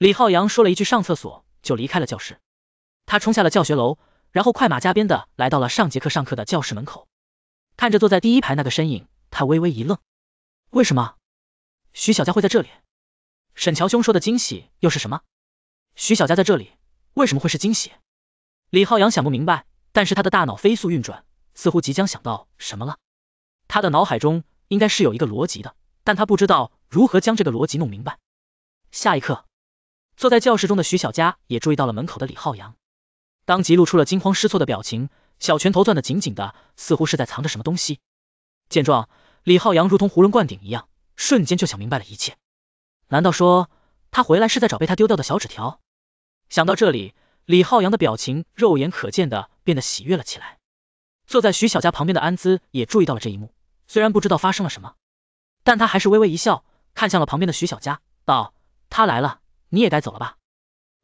李浩阳说了一句“上厕所”，就离开了教室。他冲下了教学楼，然后快马加鞭的来到了上节课上课的教室门口。看着坐在第一排那个身影，他微微一愣：“为什么徐小佳会在这里？沈乔兄说的惊喜又是什么？徐小佳在这里为什么会是惊喜？”李浩阳想不明白，但是他的大脑飞速运转，似乎即将想到什么了。他的脑海中应该是有一个逻辑的，但他不知道如何将这个逻辑弄明白。下一刻。坐在教室中的徐小佳也注意到了门口的李浩洋，当即露出了惊慌失措的表情，小拳头攥得紧紧的，似乎是在藏着什么东西。见状，李浩洋如同囫囵灌顶一样，瞬间就想明白了一切。难道说他回来是在找被他丢掉的小纸条？想到这里，李浩洋的表情肉眼可见的变得喜悦了起来。坐在徐小佳旁边的安姿也注意到了这一幕，虽然不知道发生了什么，但他还是微微一笑，看向了旁边的徐小佳，道：“他来了。”你也该走了吧。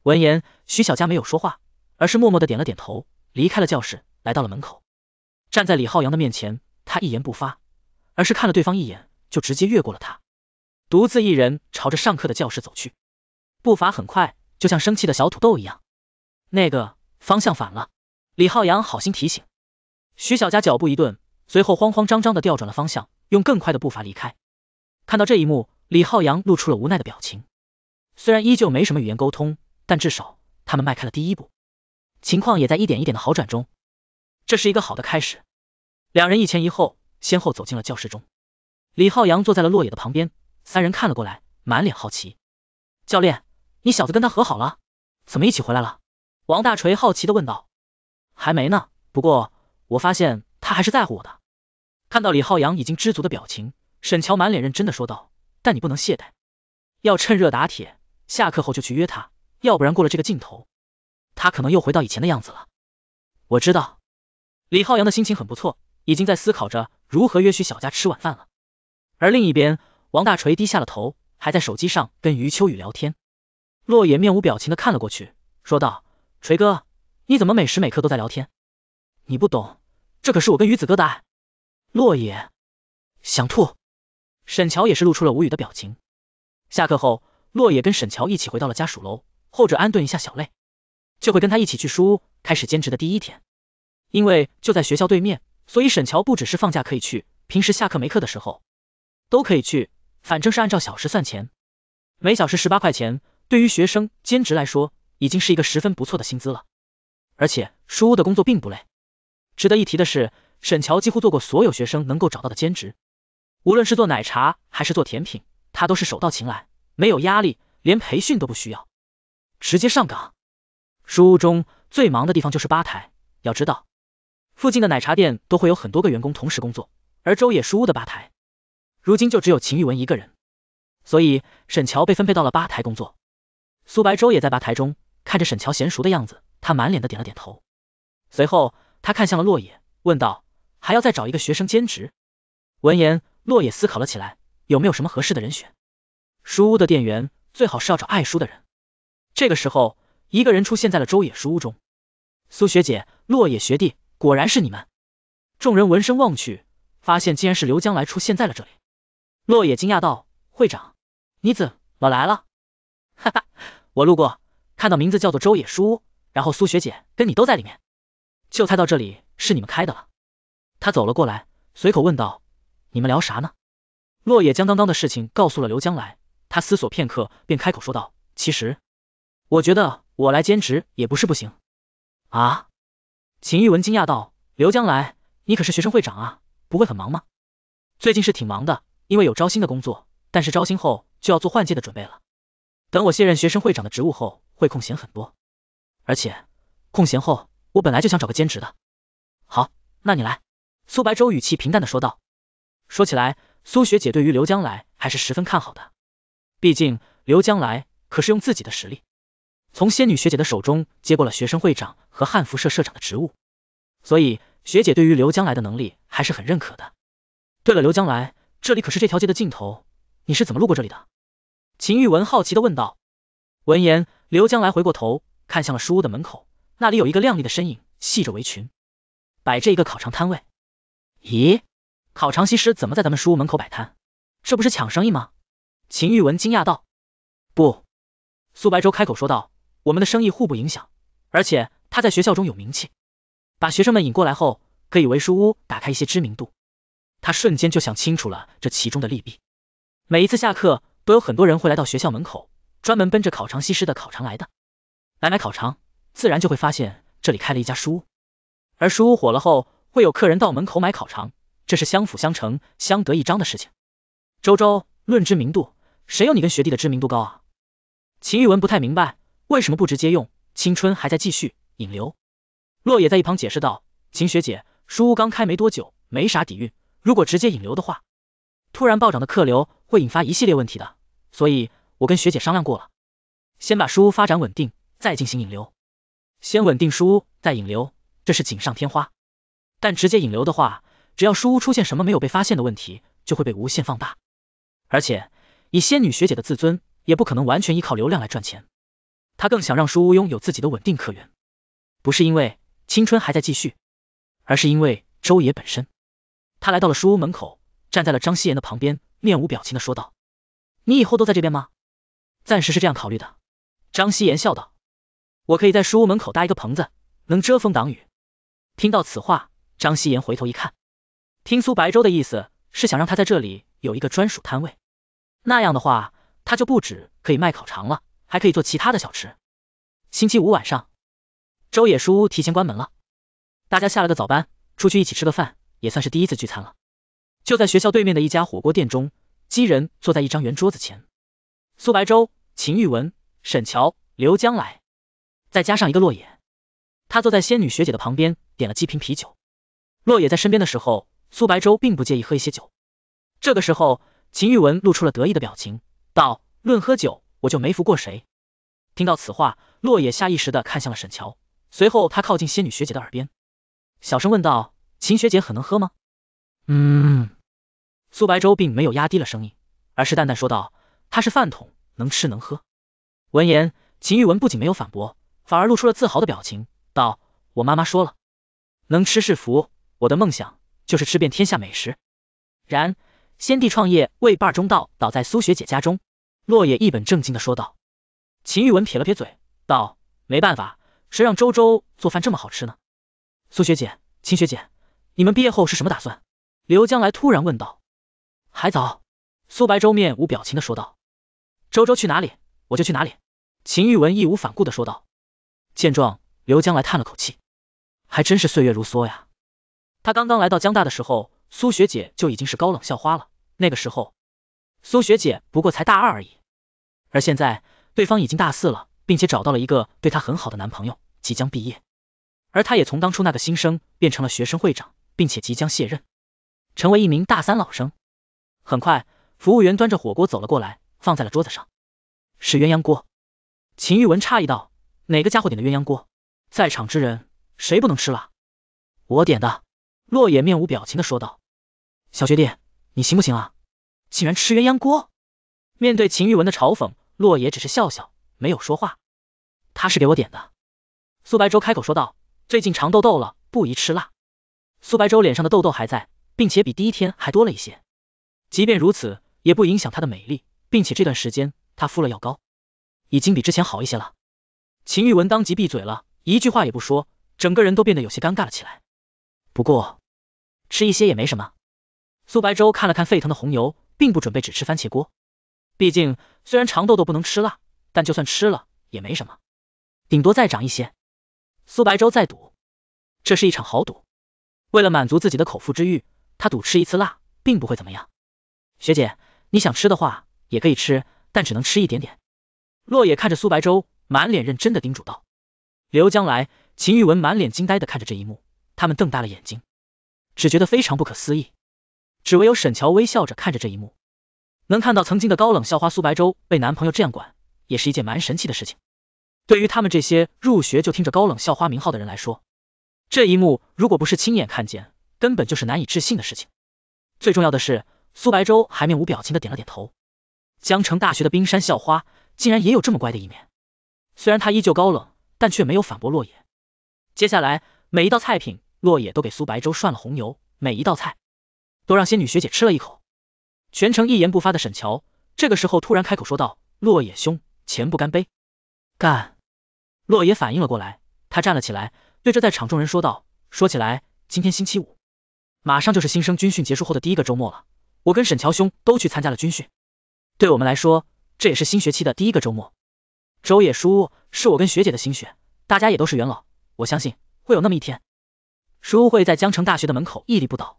闻言，徐小佳没有说话，而是默默的点了点头，离开了教室，来到了门口，站在李浩洋的面前，他一言不发，而是看了对方一眼，就直接越过了他，独自一人朝着上课的教室走去，步伐很快，就像生气的小土豆一样。那个方向反了，李浩洋好心提醒，徐小佳脚步一顿，随后慌慌张张的调转了方向，用更快的步伐离开。看到这一幕，李浩洋露出了无奈的表情。虽然依旧没什么语言沟通，但至少他们迈开了第一步，情况也在一点一点的好转中，这是一个好的开始。两人一前一后，先后走进了教室中。李浩洋坐在了洛野的旁边，三人看了过来，满脸好奇。教练，你小子跟他和好了？怎么一起回来了？王大锤好奇的问道。还没呢，不过我发现他还是在乎我的。看到李浩洋已经知足的表情，沈乔满脸认真的说道：“但你不能懈怠，要趁热打铁。”下课后就去约他，要不然过了这个镜头，他可能又回到以前的样子了。我知道，李浩洋的心情很不错，已经在思考着如何约徐小佳吃晚饭了。而另一边，王大锤低下了头，还在手机上跟余秋雨聊天。洛野面无表情的看了过去，说道：“锤哥，你怎么每时每刻都在聊天？你不懂，这可是我跟于子哥的爱。”洛野想吐。沈乔也是露出了无语的表情。下课后。洛野跟沈乔一起回到了家属楼，后者安顿一下小泪，就会跟他一起去书屋开始兼职的第一天。因为就在学校对面，所以沈乔不只是放假可以去，平时下课没课的时候都可以去。反正是按照小时算钱，每小时十八块钱，对于学生兼职来说，已经是一个十分不错的薪资了。而且书屋的工作并不累。值得一提的是，沈乔几乎做过所有学生能够找到的兼职，无论是做奶茶还是做甜品，他都是手到擒来。没有压力，连培训都不需要，直接上岗。书屋中最忙的地方就是吧台，要知道，附近的奶茶店都会有很多个员工同时工作，而周野书屋的吧台，如今就只有秦玉文一个人，所以沈乔被分配到了吧台工作。苏白舟也在吧台中，看着沈乔娴熟的样子，他满脸的点了点头。随后，他看向了洛野，问道：“还要再找一个学生兼职？”闻言，洛野思考了起来，有没有什么合适的人选？书屋的店员最好是要找爱书的人。这个时候，一个人出现在了周野书屋中。苏学姐、落野学弟，果然是你们！众人闻声望去，发现竟然是刘将来出现在了这里。落野惊讶道：“会长，你怎么来了？”哈哈，我路过，看到名字叫做周野书屋，然后苏学姐跟你都在里面，就猜到这里是你们开的了。他走了过来，随口问道：“你们聊啥呢？”落野将刚刚的事情告诉了刘将来。他思索片刻，便开口说道：“其实，我觉得我来兼职也不是不行。”啊！秦玉文惊讶道：“刘将来，你可是学生会长啊，不会很忙吗？”最近是挺忙的，因为有招新的工作，但是招新后就要做换届的准备了。等我卸任学生会长的职务后，会空闲很多。而且空闲后，我本来就想找个兼职的。好，那你来。”苏白舟语气平淡的说道。说起来，苏学姐对于刘将来还是十分看好的。毕竟刘将来可是用自己的实力，从仙女学姐的手中接过了学生会长和汉服社社长的职务，所以学姐对于刘将来的能力还是很认可的。对了，刘将来，这里可是这条街的尽头，你是怎么路过这里的？秦玉文好奇的问道。闻言，刘将来回过头，看向了书屋的门口，那里有一个靓丽的身影，系着围裙，摆着一个烤肠摊位。咦，烤肠西施怎么在咱们书屋门口摆摊？这不是抢生意吗？秦玉文惊讶道：“不。”苏白舟开口说道：“我们的生意互不影响，而且他在学校中有名气，把学生们引过来后，可以为书屋打开一些知名度。”他瞬间就想清楚了这其中的利弊。每一次下课，都有很多人会来到学校门口，专门奔着烤肠西施的烤肠来的，来买烤肠，自然就会发现这里开了一家书屋。而书屋火了后，会有客人到门口买烤肠，这是相辅相成、相得益彰的事情。周周论知名度。谁有你跟学弟的知名度高啊？秦玉文不太明白为什么不直接用青春还在继续引流。洛野在一旁解释道：“秦学姐，书屋刚开没多久，没啥底蕴，如果直接引流的话，突然暴涨的客流会引发一系列问题的。所以，我跟学姐商量过了，先把书屋发展稳定，再进行引流。先稳定书屋再引流，这是锦上添花。但直接引流的话，只要书屋出现什么没有被发现的问题，就会被无限放大，而且。”以仙女学姐的自尊，也不可能完全依靠流量来赚钱，她更想让书屋拥有自己的稳定客源，不是因为青春还在继续，而是因为周野本身。他来到了书屋门口，站在了张夕颜的旁边，面无表情的说道：“你以后都在这边吗？暂时是这样考虑的。”张夕颜笑道：“我可以在书屋门口搭一个棚子，能遮风挡雨。”听到此话，张夕颜回头一看，听苏白粥的意思是想让他在这里有一个专属摊位。那样的话，他就不止可以卖烤肠了，还可以做其他的小吃。星期五晚上，周野叔提前关门了，大家下了个早班，出去一起吃个饭，也算是第一次聚餐了。就在学校对面的一家火锅店中，几人坐在一张圆桌子前。苏白舟、秦玉文、沈乔、刘江来，再加上一个洛野，他坐在仙女学姐的旁边，点了几瓶啤酒。洛野在身边的时候，苏白舟并不介意喝一些酒。这个时候。秦玉文露出了得意的表情，道：“论喝酒，我就没服过谁。”听到此话，落野下意识的看向了沈乔，随后他靠近仙女学姐的耳边，小声问道：“秦学姐很能喝吗？”嗯。苏白舟并没有压低了声音，而是淡淡说道：“他是饭桶，能吃能喝。”闻言，秦玉文不仅没有反驳，反而露出了自豪的表情，道：“我妈妈说了，能吃是福，我的梦想就是吃遍天下美食。”然先帝创业未半中道，倒在苏学姐家中。洛野一本正经的说道。秦玉文撇了撇嘴，道：“没办法，谁让周周做饭这么好吃呢？”苏学姐，秦学姐，你们毕业后是什么打算？刘将来突然问道。还早。苏白周面无表情的说道。周周去哪里，我就去哪里。秦玉文义无反顾的说道。见状，刘将来叹了口气，还真是岁月如梭呀。他刚刚来到江大的时候。苏学姐就已经是高冷校花了，那个时候苏学姐不过才大二而已，而现在对方已经大四了，并且找到了一个对她很好的男朋友，即将毕业，而她也从当初那个新生变成了学生会长，并且即将卸任，成为一名大三老生。很快，服务员端着火锅走了过来，放在了桌子上，是鸳鸯锅。秦玉文诧异道：“哪个家伙点的鸳鸯锅？在场之人谁不能吃辣？”“我点的。”洛野面无表情的说道：“小学弟，你行不行啊？竟然吃鸳鸯锅！”面对秦玉文的嘲讽，洛野只是笑笑，没有说话。他是给我点的。苏白舟开口说道：“最近长痘痘了，不宜吃辣。”苏白舟脸上的痘痘还在，并且比第一天还多了一些。即便如此，也不影响他的美丽，并且这段时间他敷了药膏，已经比之前好一些了。秦玉文当即闭嘴了，一句话也不说，整个人都变得有些尴尬了起来。不过，吃一些也没什么。苏白粥看了看沸腾的红油，并不准备只吃番茄锅。毕竟，虽然长豆豆不能吃辣，但就算吃了也没什么，顶多再长一些。苏白粥再赌，这是一场豪赌。为了满足自己的口腹之欲，他赌吃一次辣并不会怎么样。学姐，你想吃的话也可以吃，但只能吃一点点。洛野看着苏白粥，满脸认真的叮嘱道。刘将来，秦玉文满脸惊呆的看着这一幕。他们瞪大了眼睛，只觉得非常不可思议。只唯有沈乔微笑着看着这一幕，能看到曾经的高冷校花苏白舟被男朋友这样管，也是一件蛮神奇的事情。对于他们这些入学就听着高冷校花名号的人来说，这一幕如果不是亲眼看见，根本就是难以置信的事情。最重要的是，苏白舟还面无表情的点了点头。江城大学的冰山校花竟然也有这么乖的一面，虽然她依旧高冷，但却没有反驳洛野。接下来每一道菜品。洛野都给苏白粥涮了红油，每一道菜都让仙女学姐吃了一口。全程一言不发的沈乔，这个时候突然开口说道：“洛野兄，钱不干杯？”干！洛野反应了过来，他站了起来，对着在场众人说道：“说起来，今天星期五，马上就是新生军训结束后的第一个周末了。我跟沈乔兄都去参加了军训，对我们来说，这也是新学期的第一个周末。周野叔是我跟学姐的心血，大家也都是元老，我相信会有那么一天。”书会在江城大学的门口屹立不倒。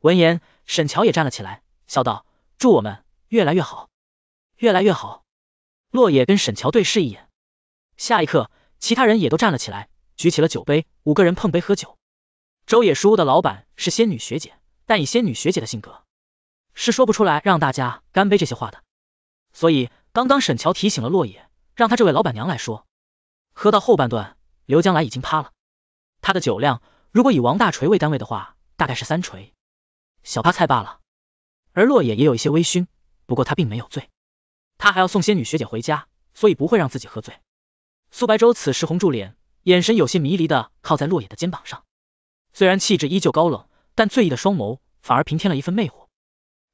闻言，沈乔也站了起来，笑道：“祝我们越来越好，越来越好。”洛野跟沈乔对视一眼，下一刻，其他人也都站了起来，举起了酒杯，五个人碰杯喝酒。周野书屋的老板是仙女学姐，但以仙女学姐的性格，是说不出来让大家干杯这些话的。所以刚刚沈乔提醒了洛野，让他这位老板娘来说。喝到后半段，刘将来已经趴了，他的酒量。如果以王大锤为单位的话，大概是三锤，小趴菜罢了。而洛野也有一些微醺，不过他并没有醉，他还要送仙女学姐回家，所以不会让自己喝醉。苏白舟此时红住脸，眼神有些迷离的靠在洛野的肩膀上，虽然气质依旧高冷，但醉意的双眸反而平添了一份魅惑，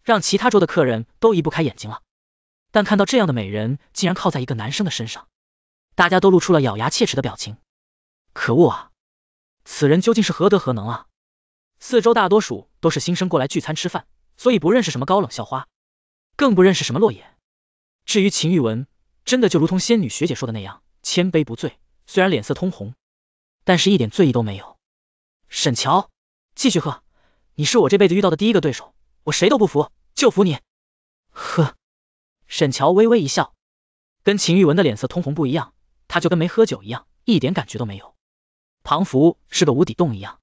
让其他桌的客人都移不开眼睛了。但看到这样的美人竟然靠在一个男生的身上，大家都露出了咬牙切齿的表情，可恶啊！此人究竟是何德何能啊？四周大多数都是新生过来聚餐吃饭，所以不认识什么高冷校花，更不认识什么洛野。至于秦玉文，真的就如同仙女学姐说的那样，千杯不醉，虽然脸色通红，但是一点醉意都没有。沈乔，继续喝，你是我这辈子遇到的第一个对手，我谁都不服，就服你。呵，沈乔微微一笑，跟秦玉文的脸色通红不一样，他就跟没喝酒一样，一点感觉都没有。庞福是个无底洞一样，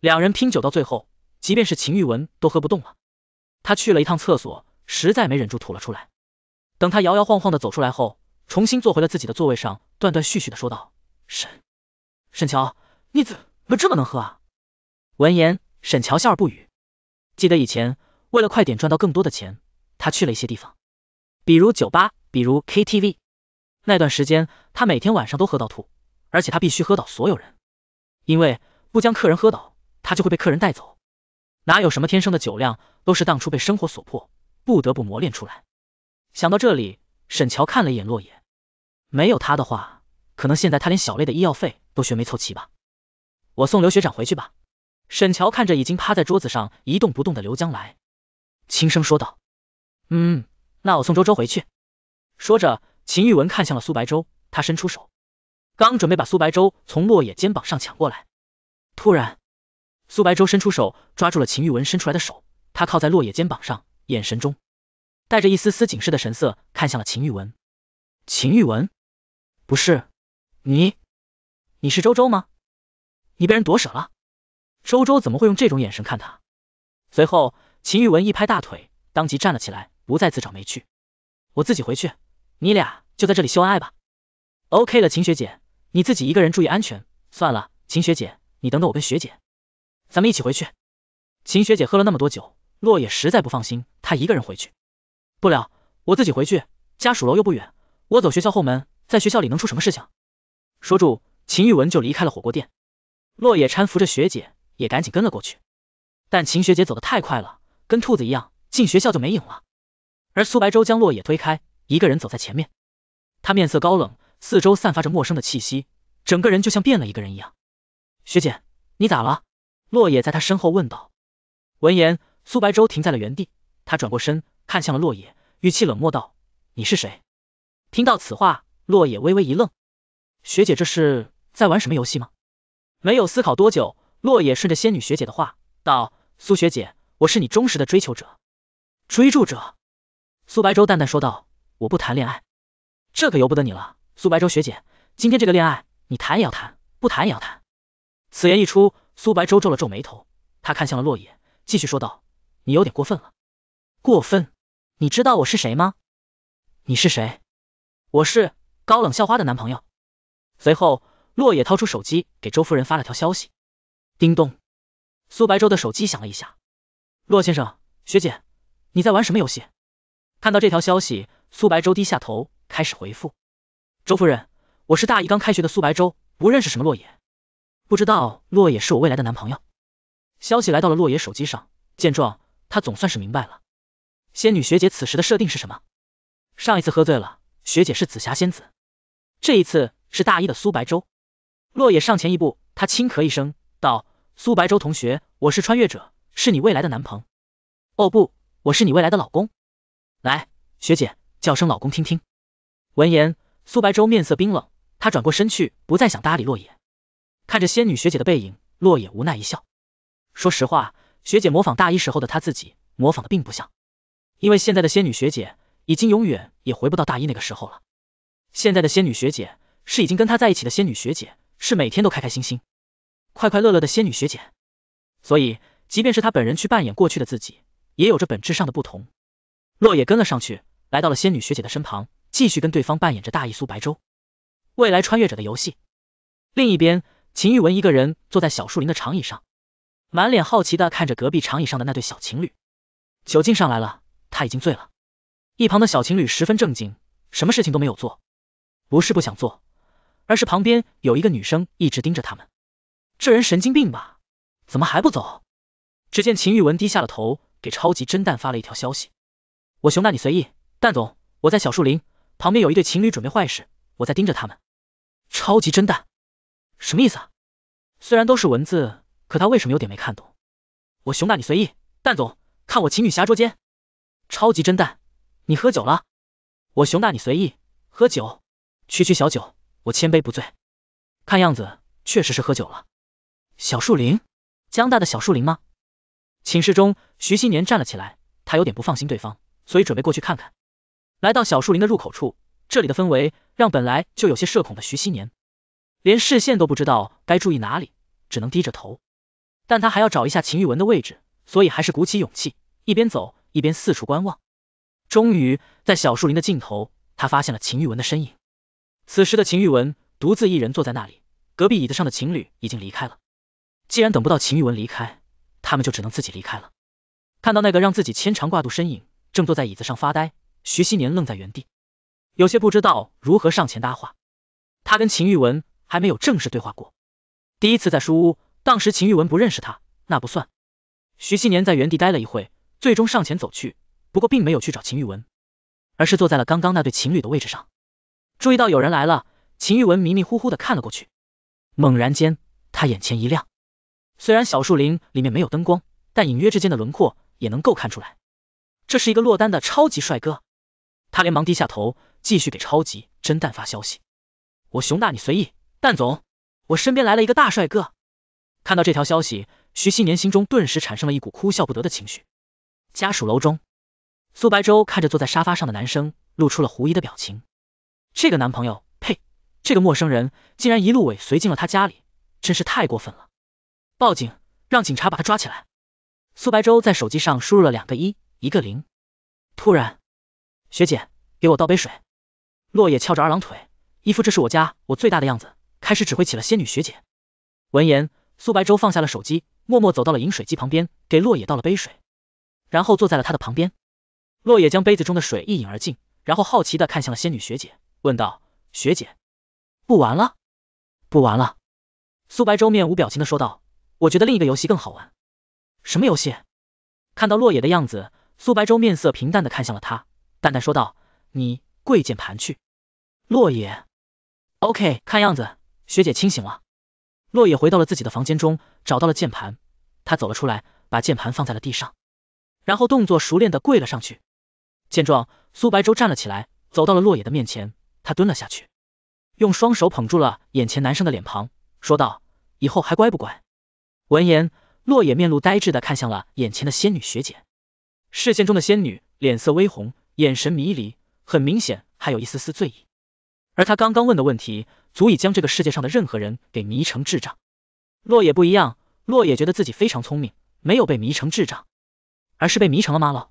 两人拼酒到最后，即便是秦玉文都喝不动了。他去了一趟厕所，实在没忍住吐了出来。等他摇摇晃晃的走出来后，重新坐回了自己的座位上，断断续续的说道：“沈，沈乔，你怎么这么能喝啊？”闻言，沈乔笑而不语。记得以前，为了快点赚到更多的钱，他去了一些地方，比如酒吧，比如 K T V。那段时间，他每天晚上都喝到吐，而且他必须喝倒所有人。因为不将客人喝倒，他就会被客人带走。哪有什么天生的酒量，都是当初被生活所迫，不得不磨练出来。想到这里，沈乔看了一眼洛野，没有他的话，可能现在他连小磊的医药费都学没凑齐吧。我送刘学长回去吧。沈乔看着已经趴在桌子上一动不动的刘将来，轻声说道：“嗯，那我送周周回去。”说着，秦玉文看向了苏白舟，他伸出手。刚准备把苏白舟从落野肩膀上抢过来，突然，苏白舟伸出手抓住了秦玉文伸出来的手，他靠在落野肩膀上，眼神中带着一丝丝警示的神色看向了秦玉文。秦玉文，不是你，你是周周吗？你被人夺舍了？周周怎么会用这种眼神看他？随后，秦玉文一拍大腿，当即站了起来，不再自找没趣。我自己回去，你俩就在这里秀恩爱吧。OK 了，秦学姐。你自己一个人注意安全，算了，秦学姐，你等等我跟学姐，咱们一起回去。秦学姐喝了那么多酒，洛野实在不放心她一个人回去，不了，我自己回去，家属楼又不远，我走学校后门，在学校里能出什么事情？说住，秦玉文就离开了火锅店，洛野搀扶着学姐，也赶紧跟了过去，但秦学姐走的太快了，跟兔子一样，进学校就没影了。而苏白舟将洛野推开，一个人走在前面，他面色高冷。四周散发着陌生的气息，整个人就像变了一个人一样。学姐，你咋了？洛野在他身后问道。闻言，苏白舟停在了原地，他转过身看向了落野，语气冷漠道：“你是谁？”听到此话，落野微微一愣，学姐这是在玩什么游戏吗？没有思考多久，落野顺着仙女学姐的话道：“苏学姐，我是你忠实的追求者、追逐者。”苏白舟淡淡说道：“我不谈恋爱，这可由不得你了。”苏白舟学姐，今天这个恋爱，你谈也要谈，不谈也要谈。此言一出，苏白舟皱了皱眉头，他看向了洛野，继续说道：“你有点过分了，过分。你知道我是谁吗？你是谁？我是高冷校花的男朋友。”随后，洛野掏出手机给周夫人发了条消息。叮咚，苏白舟的手机响了一下。洛先生，学姐，你在玩什么游戏？看到这条消息，苏白舟低下头开始回复。周夫人，我是大一刚开学的苏白舟，不认识什么洛野，不知道洛野是我未来的男朋友。消息来到了洛野手机上，见状，他总算是明白了，仙女学姐此时的设定是什么？上一次喝醉了，学姐是紫霞仙子，这一次是大一的苏白舟。洛野上前一步，他轻咳一声，道：“苏白舟同学，我是穿越者，是你未来的男朋友。哦不，我是你未来的老公。来，学姐叫声老公听听。”闻言。苏白舟面色冰冷，他转过身去，不再想搭理洛野。看着仙女学姐的背影，洛野无奈一笑。说实话，学姐模仿大一时候的她自己，模仿的并不像。因为现在的仙女学姐，已经永远也回不到大一那个时候了。现在的仙女学姐，是已经跟她在一起的仙女学姐，是每天都开开心心、快快乐乐的仙女学姐。所以，即便是她本人去扮演过去的自己，也有着本质上的不同。洛野跟了上去，来到了仙女学姐的身旁。继续跟对方扮演着大一苏白舟、未来穿越者的游戏。另一边，秦玉文一个人坐在小树林的长椅上，满脸好奇的看着隔壁长椅上的那对小情侣。酒劲上来了，他已经醉了。一旁的小情侣十分正经，什么事情都没有做，不是不想做，而是旁边有一个女生一直盯着他们。这人神经病吧？怎么还不走？只见秦玉文低下了头，给超级侦探发了一条消息：我熊大你随意，蛋总，我在小树林。旁边有一对情侣准备坏事，我在盯着他们。超级侦蛋，什么意思？啊？虽然都是文字，可他为什么有点没看懂？我熊大你随意，蛋总看我情侣侠捉奸。超级侦蛋，你喝酒了？我熊大你随意，喝酒，区区小酒，我千杯不醉。看样子确实是喝酒了。小树林，江大的小树林吗？寝室中，徐新年站了起来，他有点不放心对方，所以准备过去看看。来到小树林的入口处，这里的氛围让本来就有些社恐的徐熙年，连视线都不知道该注意哪里，只能低着头。但他还要找一下秦玉文的位置，所以还是鼓起勇气，一边走一边四处观望。终于在小树林的尽头，他发现了秦玉文的身影。此时的秦玉文独自一人坐在那里，隔壁椅子上的情侣已经离开了。既然等不到秦玉文离开，他们就只能自己离开了。看到那个让自己牵肠挂肚身影，正坐在椅子上发呆。徐熙年愣在原地，有些不知道如何上前搭话。他跟秦玉文还没有正式对话过，第一次在书屋，当时秦玉文不认识他，那不算。徐熙年在原地待了一会，最终上前走去，不过并没有去找秦玉文，而是坐在了刚刚那对情侣的位置上。注意到有人来了，秦玉文迷迷糊糊的看了过去，猛然间他眼前一亮。虽然小树林里面没有灯光，但隐约之间的轮廓也能够看出来，这是一个落单的超级帅哥。他连忙低下头，继续给超级侦探发消息。我熊大，你随意，蛋总，我身边来了一个大帅哥。看到这条消息，徐希年心中顿时产生了一股哭笑不得的情绪。家属楼中，苏白舟看着坐在沙发上的男生，露出了狐疑的表情。这个男朋友，呸，这个陌生人竟然一路尾随进了他家里，真是太过分了！报警，让警察把他抓起来。苏白舟在手机上输入了两个一，一个零。突然。学姐，给我倒杯水。落野翘着二郎腿，一副这是我家我最大的样子，开始指挥起了仙女学姐。闻言，苏白舟放下了手机，默默走到了饮水机旁边，给落野倒了杯水，然后坐在了他的旁边。落野将杯子中的水一饮而尽，然后好奇的看向了仙女学姐，问道：“学姐，不玩了？不玩了？”苏白舟面无表情的说道：“我觉得另一个游戏更好玩。”什么游戏？看到落野的样子，苏白舟面色平淡的看向了他。淡淡说道：“你跪键盘去。”落野，OK，看样子学姐清醒了。落野回到了自己的房间中，找到了键盘，他走了出来，把键盘放在了地上，然后动作熟练的跪了上去。见状，苏白舟站了起来，走到了落野的面前，他蹲了下去，用双手捧住了眼前男生的脸庞，说道：“以后还乖不乖？”闻言，落野面露呆滞的看向了眼前的仙女学姐，视线中的仙女脸色微红。眼神迷离，很明显还有一丝丝醉意。而他刚刚问的问题，足以将这个世界上的任何人给迷成智障。洛野不一样，洛野觉得自己非常聪明，没有被迷成智障，而是被迷成了妈了。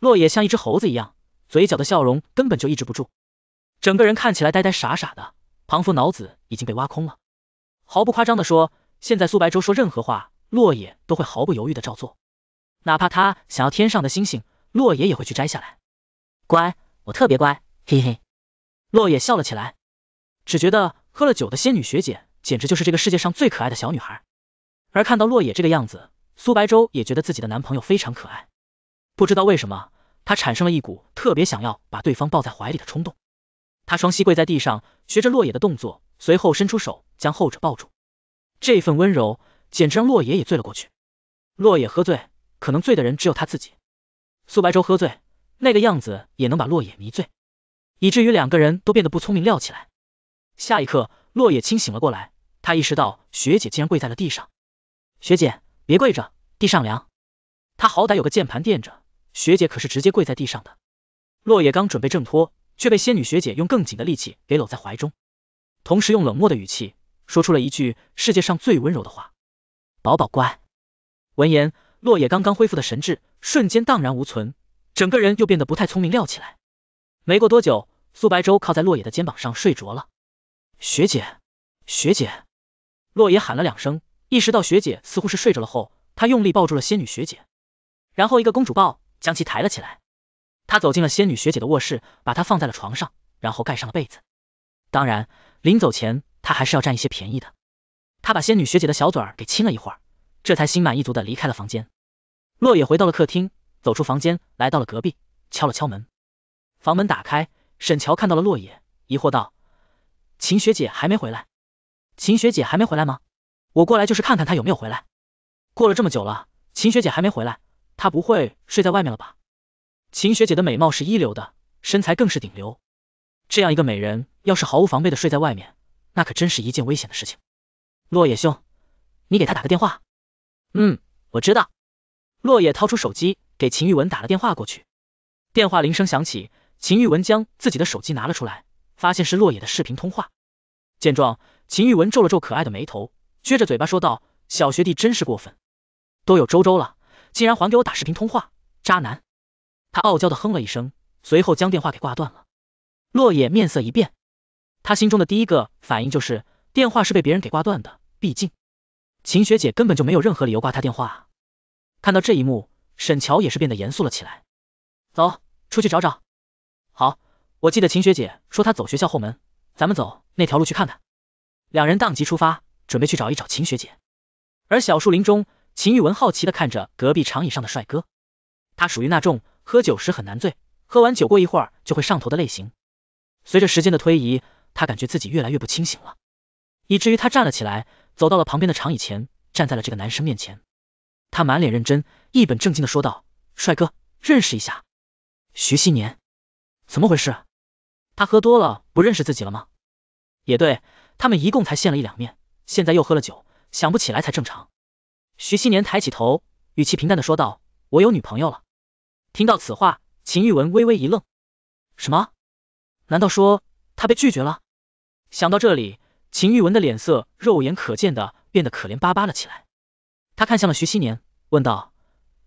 洛野像一只猴子一样，嘴角的笑容根本就抑制不住，整个人看起来呆呆傻傻的。庞佛脑子已经被挖空了，毫不夸张的说，现在苏白舟说任何话，洛野都会毫不犹豫的照做，哪怕他想要天上的星星，洛野也会去摘下来。乖，我特别乖，嘿嘿。落野笑了起来，只觉得喝了酒的仙女学姐简直就是这个世界上最可爱的小女孩。而看到落野这个样子，苏白舟也觉得自己的男朋友非常可爱。不知道为什么，他产生了一股特别想要把对方抱在怀里的冲动。他双膝跪在地上，学着落野的动作，随后伸出手将后者抱住。这份温柔，简直让落野也醉了过去。落野喝醉，可能醉的人只有他自己。苏白舟喝醉。那个样子也能把落野迷醉，以至于两个人都变得不聪明，料起来。下一刻，落野清醒了过来，他意识到学姐竟然跪在了地上。学姐，别跪着，地上凉。他好歹有个键盘垫着，学姐可是直接跪在地上的。落野刚准备挣脱，却被仙女学姐用更紧的力气给搂在怀中，同时用冷漠的语气说出了一句世界上最温柔的话：“宝宝乖。”闻言，落野刚刚恢复的神智瞬间荡然无存。整个人又变得不太聪明，撂起来。没过多久，苏白舟靠在洛野的肩膀上睡着了。学姐，学姐，洛野喊了两声，意识到学姐似乎是睡着了后，他用力抱住了仙女学姐，然后一个公主抱将其抬了起来。他走进了仙女学姐的卧室，把她放在了床上，然后盖上了被子。当然，临走前他还是要占一些便宜的。他把仙女学姐的小嘴儿给亲了一会儿，这才心满意足的离开了房间。洛野回到了客厅。走出房间，来到了隔壁，敲了敲门，房门打开，沈乔看到了洛野，疑惑道：“秦学姐还没回来？秦学姐还没回来吗？我过来就是看看她有没有回来。过了这么久了，秦学姐还没回来，她不会睡在外面了吧？秦学姐的美貌是一流的，身材更是顶流，这样一个美人要是毫无防备的睡在外面，那可真是一件危险的事情。洛野兄，你给她打个电话。”“嗯，我知道。”洛野掏出手机。给秦玉文打了电话过去，电话铃声响起，秦玉文将自己的手机拿了出来，发现是洛野的视频通话。见状，秦玉文皱了皱可爱的眉头，撅着嘴巴说道：“小学弟真是过分，都有周周了，竟然还给我打视频通话，渣男！”他傲娇的哼了一声，随后将电话给挂断了。洛野面色一变，他心中的第一个反应就是电话是被别人给挂断的，毕竟秦学姐根本就没有任何理由挂他电话。看到这一幕。沈乔也是变得严肃了起来，走出去找找。好，我记得秦学姐说她走学校后门，咱们走那条路去看看。两人当即出发，准备去找一找秦学姐。而小树林中，秦玉文好奇的看着隔壁长椅上的帅哥，他属于那种喝酒时很难醉，喝完酒过一会儿就会上头的类型。随着时间的推移，他感觉自己越来越不清醒了，以至于他站了起来，走到了旁边的长椅前，站在了这个男生面前。他满脸认真，一本正经的说道：“帅哥，认识一下，徐熙年，怎么回事？他喝多了不认识自己了吗？也对，他们一共才见了一两面，现在又喝了酒，想不起来才正常。”徐熙年抬起头，语气平淡的说道：“我有女朋友了。”听到此话，秦玉文微微一愣：“什么？难道说他被拒绝了？”想到这里，秦玉文的脸色肉眼可见的变得可怜巴巴了起来。他看向了徐熙年，问道：“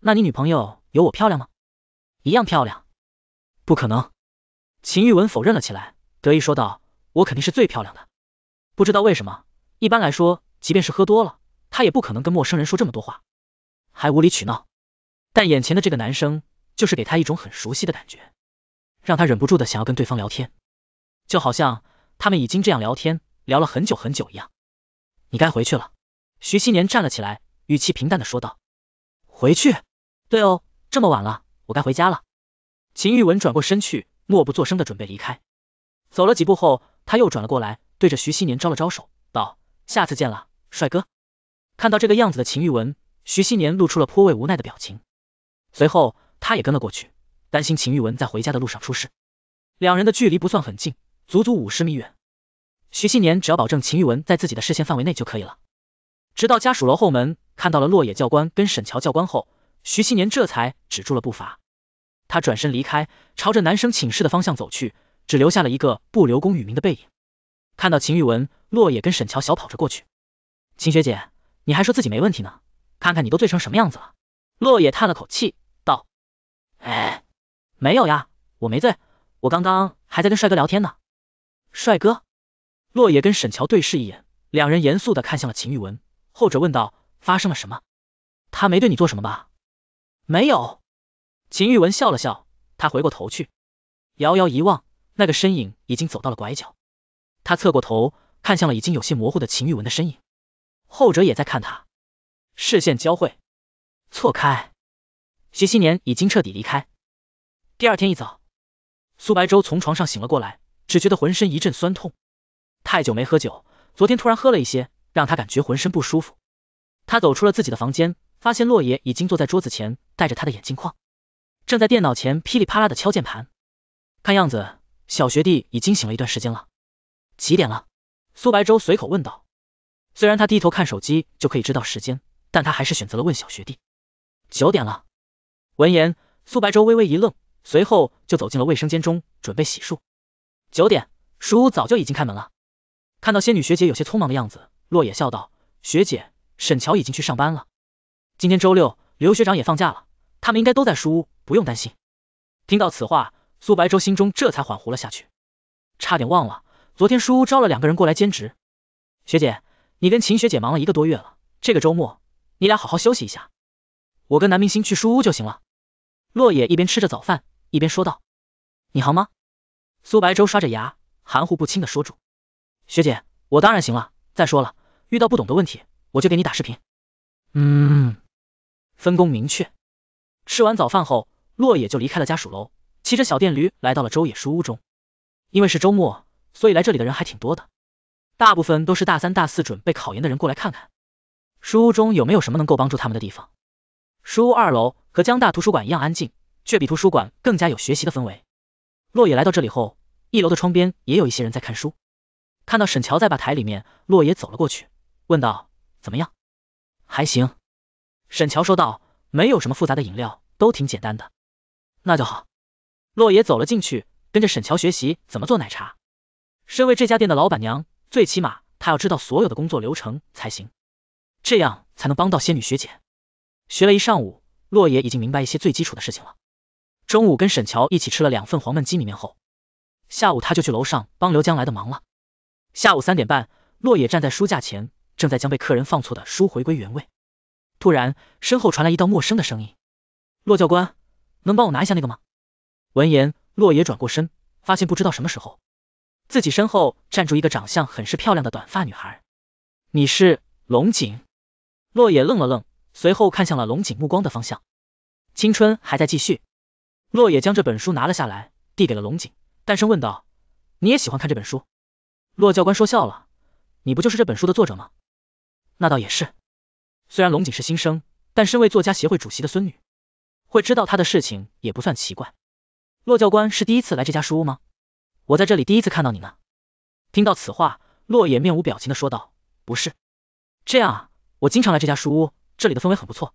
那你女朋友有我漂亮吗？”“一样漂亮。”“不可能。”秦玉文否认了起来，得意说道：“我肯定是最漂亮的。”不知道为什么，一般来说，即便是喝多了，他也不可能跟陌生人说这么多话，还无理取闹。但眼前的这个男生，就是给他一种很熟悉的感觉，让他忍不住的想要跟对方聊天，就好像他们已经这样聊天，聊了很久很久一样。你该回去了。徐熙年站了起来。语气平淡的说道：“回去，对哦，这么晚了，我该回家了。”秦玉文转过身去，默不作声的准备离开。走了几步后，他又转了过来，对着徐熙年招了招手，道：“下次见了，帅哥。”看到这个样子的秦玉文，徐熙年露出了颇为无奈的表情。随后，他也跟了过去，担心秦玉文在回家的路上出事。两人的距离不算很近，足足五十米远。徐熙年只要保证秦玉文在自己的视线范围内就可以了。直到家属楼后门看到了落野教官跟沈乔教官后，徐熙年这才止住了步伐，他转身离开，朝着男生寝室的方向走去，只留下了一个不留宫与名的背影。看到秦玉文，落野跟沈乔小跑着过去。秦学姐，你还说自己没问题呢？看看你都醉成什么样子了。落野叹了口气道：“哎，没有呀，我没醉，我刚刚还在跟帅哥聊天呢。”帅哥？落野跟沈乔对视一眼，两人严肃的看向了秦玉文。后者问道：“发生了什么？他没对你做什么吧？”“没有。”秦玉文笑了笑，他回过头去，遥遥一望，那个身影已经走到了拐角。他侧过头看向了已经有些模糊的秦玉文的身影，后者也在看他，视线交汇，错开。徐新年已经彻底离开。第二天一早，苏白舟从床上醒了过来，只觉得浑身一阵酸痛，太久没喝酒，昨天突然喝了一些。让他感觉浑身不舒服，他走出了自己的房间，发现洛爷已经坐在桌子前，戴着他的眼镜框，正在电脑前噼里啪啦的敲键盘，看样子小学弟已经醒了一段时间了。几点了？苏白舟随口问道，虽然他低头看手机就可以知道时间，但他还是选择了问小学弟。九点了。闻言，苏白舟微微一愣，随后就走进了卫生间中准备洗漱。九点，书屋早就已经开门了，看到仙女学姐有些匆忙的样子。洛野笑道：“学姐，沈乔已经去上班了，今天周六，刘学长也放假了，他们应该都在书屋，不用担心。”听到此话，苏白舟心中这才缓和了下去，差点忘了昨天书屋招了两个人过来兼职。学姐，你跟秦学姐忙了一个多月了，这个周末你俩好好休息一下，我跟男明星去书屋就行了。”洛野一边吃着早饭，一边说道：“你行吗？”苏白舟刷着牙，含糊不清的说：“住，学姐，我当然行了，再说了。”遇到不懂的问题，我就给你打视频。嗯，分工明确。吃完早饭后，洛野就离开了家属楼，骑着小电驴来到了周野书屋中。因为是周末，所以来这里的人还挺多的，大部分都是大三大四准备考研的人过来看看，书屋中有没有什么能够帮助他们的地方。书屋二楼和江大图书馆一样安静，却比图书馆更加有学习的氛围。洛野来到这里后，一楼的窗边也有一些人在看书。看到沈乔在吧台里面，洛野走了过去。问道：“怎么样？还行。”沈乔说道：“没有什么复杂的饮料，都挺简单的。”那就好。洛野走了进去，跟着沈乔学习怎么做奶茶。身为这家店的老板娘，最起码她要知道所有的工作流程才行，这样才能帮到仙女学姐。学了一上午，洛野已经明白一些最基础的事情了。中午跟沈乔一起吃了两份黄焖鸡米面后，下午他就去楼上帮刘江来的忙了。下午三点半，洛野站在书架前。正在将被客人放错的书回归原位，突然身后传来一道陌生的声音：“骆教官，能帮我拿一下那个吗？”闻言，骆野转过身，发现不知道什么时候，自己身后站住一个长相很是漂亮的短发女孩。你是龙井？骆野愣了愣，随后看向了龙井目光的方向。青春还在继续，骆野将这本书拿了下来，递给了龙井，淡声问道：“你也喜欢看这本书？”骆教官说笑了，你不就是这本书的作者吗？那倒也是，虽然龙井是新生，但身为作家协会主席的孙女，会知道他的事情也不算奇怪。骆教官是第一次来这家书屋吗？我在这里第一次看到你呢。听到此话，骆野面无表情的说道，不是。这样啊，我经常来这家书屋，这里的氛围很不错，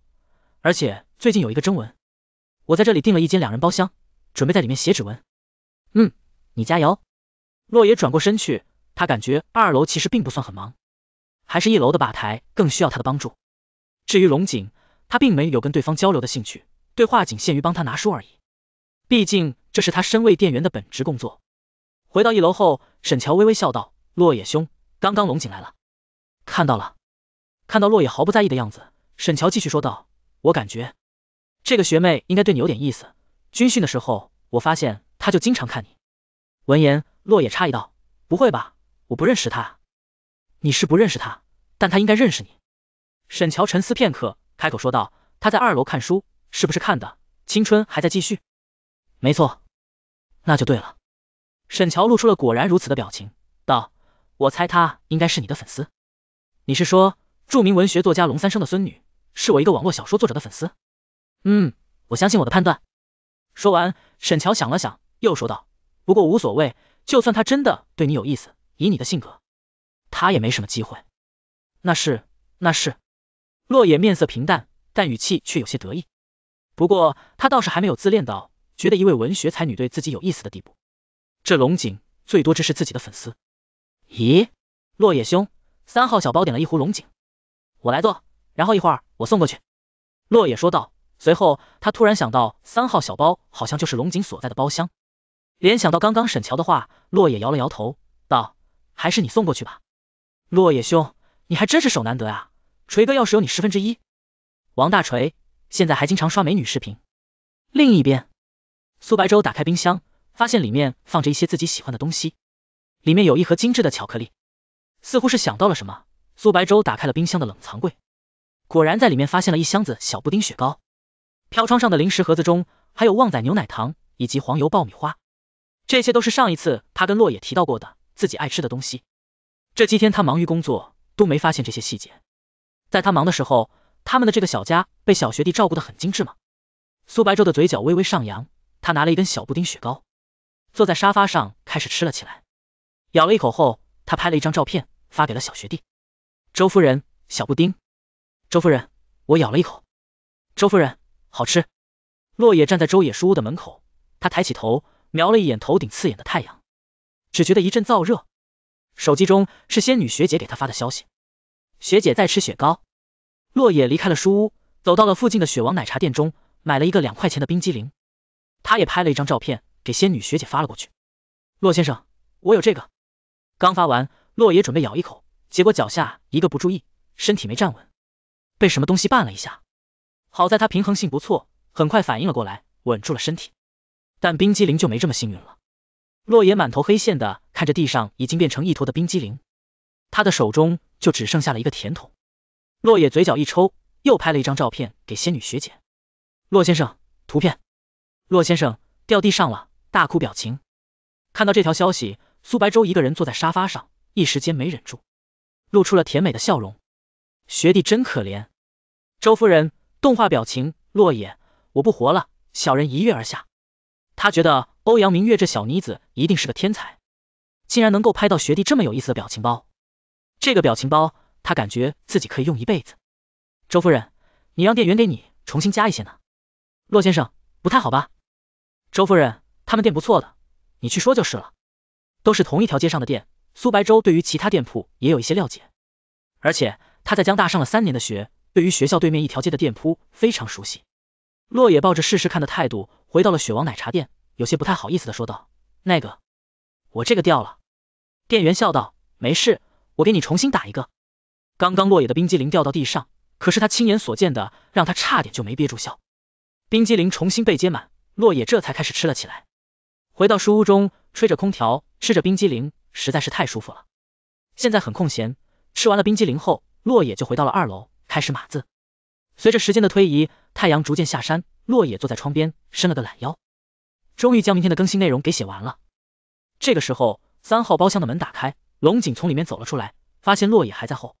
而且最近有一个征文，我在这里订了一间两人包厢，准备在里面写指纹。嗯，你加油。骆野转过身去，他感觉二楼其实并不算很忙。还是一楼的吧台更需要他的帮助。至于龙井，他并没有跟对方交流的兴趣，对话仅限于帮他拿书而已，毕竟这是他身为店员的本职工作。回到一楼后，沈乔微微笑道：“落野兄，刚刚龙井来了，看到了。”看到落野毫不在意的样子，沈乔继续说道：“我感觉这个学妹应该对你有点意思。军训的时候，我发现她就经常看你。”闻言，落野诧异道：“不会吧，我不认识她。”你是不认识他，但他应该认识你。沈乔沉思片刻，开口说道：“他在二楼看书，是不是看的青春还在继续？没错，那就对了。”沈乔露出了果然如此的表情，道：“我猜他应该是你的粉丝。你是说，著名文学作家龙三生的孙女，是我一个网络小说作者的粉丝？嗯，我相信我的判断。”说完，沈乔想了想，又说道：“不过无所谓，就算他真的对你有意思，以你的性格……”他也没什么机会，那是那是，洛野面色平淡，但语气却有些得意。不过他倒是还没有自恋到觉得一位文学才女对自己有意思的地步。这龙井最多只是自己的粉丝。咦，落野兄，三号小包点了一壶龙井，我来做，然后一会儿我送过去。落野说道。随后他突然想到，三号小包好像就是龙井所在的包厢，联想到刚刚沈乔的话，落野摇了摇头，道：“还是你送过去吧。”落野兄，你还真是手难得啊！锤哥要是有你十分之一，王大锤现在还经常刷美女视频。另一边，苏白舟打开冰箱，发现里面放着一些自己喜欢的东西，里面有一盒精致的巧克力。似乎是想到了什么，苏白舟打开了冰箱的冷藏柜，果然在里面发现了一箱子小布丁雪糕。飘窗上的零食盒子中还有旺仔牛奶糖以及黄油爆米花，这些都是上一次他跟落野提到过的自己爱吃的东西。这几天他忙于工作，都没发现这些细节。在他忙的时候，他们的这个小家被小学弟照顾的很精致嘛。苏白昼的嘴角微微上扬，他拿了一根小布丁雪糕，坐在沙发上开始吃了起来。咬了一口后，他拍了一张照片发给了小学弟。周夫人，小布丁。周夫人，我咬了一口。周夫人，好吃。洛野站在周野书屋的门口，他抬起头瞄了一眼头顶刺眼的太阳，只觉得一阵燥热。手机中是仙女学姐给他发的消息，学姐在吃雪糕。洛野离开了书屋，走到了附近的雪王奶茶店中，买了一个两块钱的冰激凌。他也拍了一张照片给仙女学姐发了过去。洛先生，我有这个。刚发完，洛野准备咬一口，结果脚下一个不注意，身体没站稳，被什么东西绊了一下。好在他平衡性不错，很快反应了过来，稳住了身体。但冰激凌就没这么幸运了。洛野满头黑线的看着地上已经变成一坨的冰激凌，他的手中就只剩下了一个甜筒。洛野嘴角一抽，又拍了一张照片给仙女学姐。洛先生，图片。洛先生掉地上了，大哭表情。看到这条消息，苏白舟一个人坐在沙发上，一时间没忍住，露出了甜美的笑容。学弟真可怜。周夫人，动画表情。洛野，我不活了，小人一跃而下。他觉得。欧阳明月这小妮子一定是个天才，竟然能够拍到学弟这么有意思的表情包。这个表情包，他感觉自己可以用一辈子。周夫人，你让店员给你重新加一些呢。骆先生，不太好吧？周夫人，他们店不错的，你去说就是了。都是同一条街上的店，苏白舟对于其他店铺也有一些了解，而且他在江大上了三年的学，对于学校对面一条街的店铺非常熟悉。洛野抱着试试看的态度回到了雪王奶茶店。有些不太好意思的说道：“那个，我这个掉了。”店员笑道：“没事，我给你重新打一个。”刚刚落野的冰激凌掉到地上，可是他亲眼所见的，让他差点就没憋住笑。冰激凌重新被接满，落野这才开始吃了起来。回到书屋中，吹着空调，吃着冰激凌，实在是太舒服了。现在很空闲，吃完了冰激凌后，落野就回到了二楼，开始码字。随着时间的推移，太阳逐渐下山，落野坐在窗边，伸了个懒腰。终于将明天的更新内容给写完了。这个时候，三号包厢的门打开，龙井从里面走了出来，发现洛野还在后。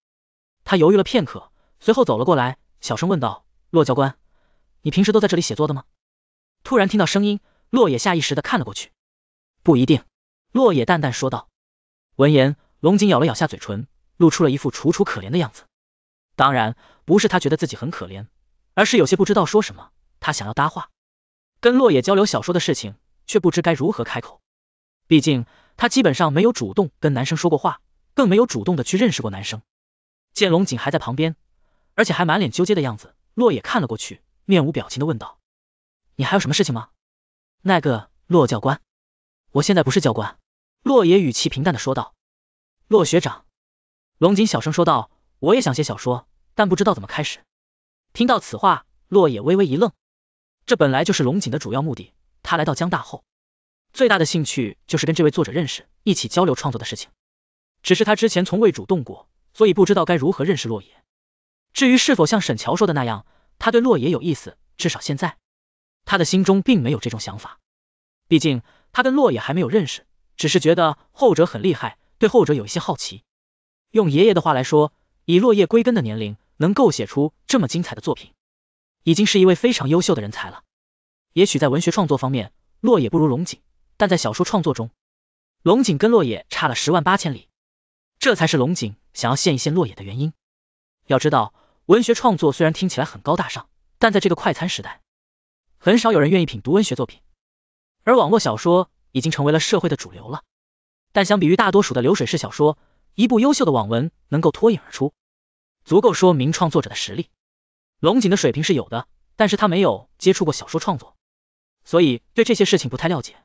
他犹豫了片刻，随后走了过来，小声问道：“洛教官，你平时都在这里写作的吗？”突然听到声音，洛野下意识的看了过去。不一定，洛野淡淡说道。闻言，龙井咬了咬下嘴唇，露出了一副楚楚可怜的样子。当然，不是他觉得自己很可怜，而是有些不知道说什么。他想要搭话。跟洛野交流小说的事情，却不知该如何开口。毕竟他基本上没有主动跟男生说过话，更没有主动的去认识过男生。见龙井还在旁边，而且还满脸纠结的样子，洛野看了过去，面无表情的问道：“你还有什么事情吗？”“那个洛教官，我现在不是教官。”洛野语气平淡的说道。“洛学长。”龙井小声说道，“我也想写小说，但不知道怎么开始。”听到此话，洛野微微一愣。这本来就是龙井的主要目的。他来到江大后，最大的兴趣就是跟这位作者认识，一起交流创作的事情。只是他之前从未主动过，所以不知道该如何认识洛野。至于是否像沈乔说的那样，他对洛野有意思，至少现在他的心中并没有这种想法。毕竟他跟洛野还没有认识，只是觉得后者很厉害，对后者有一些好奇。用爷爷的话来说，以落叶归根的年龄，能够写出这么精彩的作品。已经是一位非常优秀的人才了。也许在文学创作方面，洛野不如龙井，但在小说创作中，龙井跟洛野差了十万八千里。这才是龙井想要献一献洛野的原因。要知道，文学创作虽然听起来很高大上，但在这个快餐时代，很少有人愿意品读文学作品，而网络小说已经成为了社会的主流了。但相比于大多数的流水式小说，一部优秀的网文能够脱颖而出，足够说明创作者的实力。龙井的水平是有的，但是他没有接触过小说创作，所以对这些事情不太了解。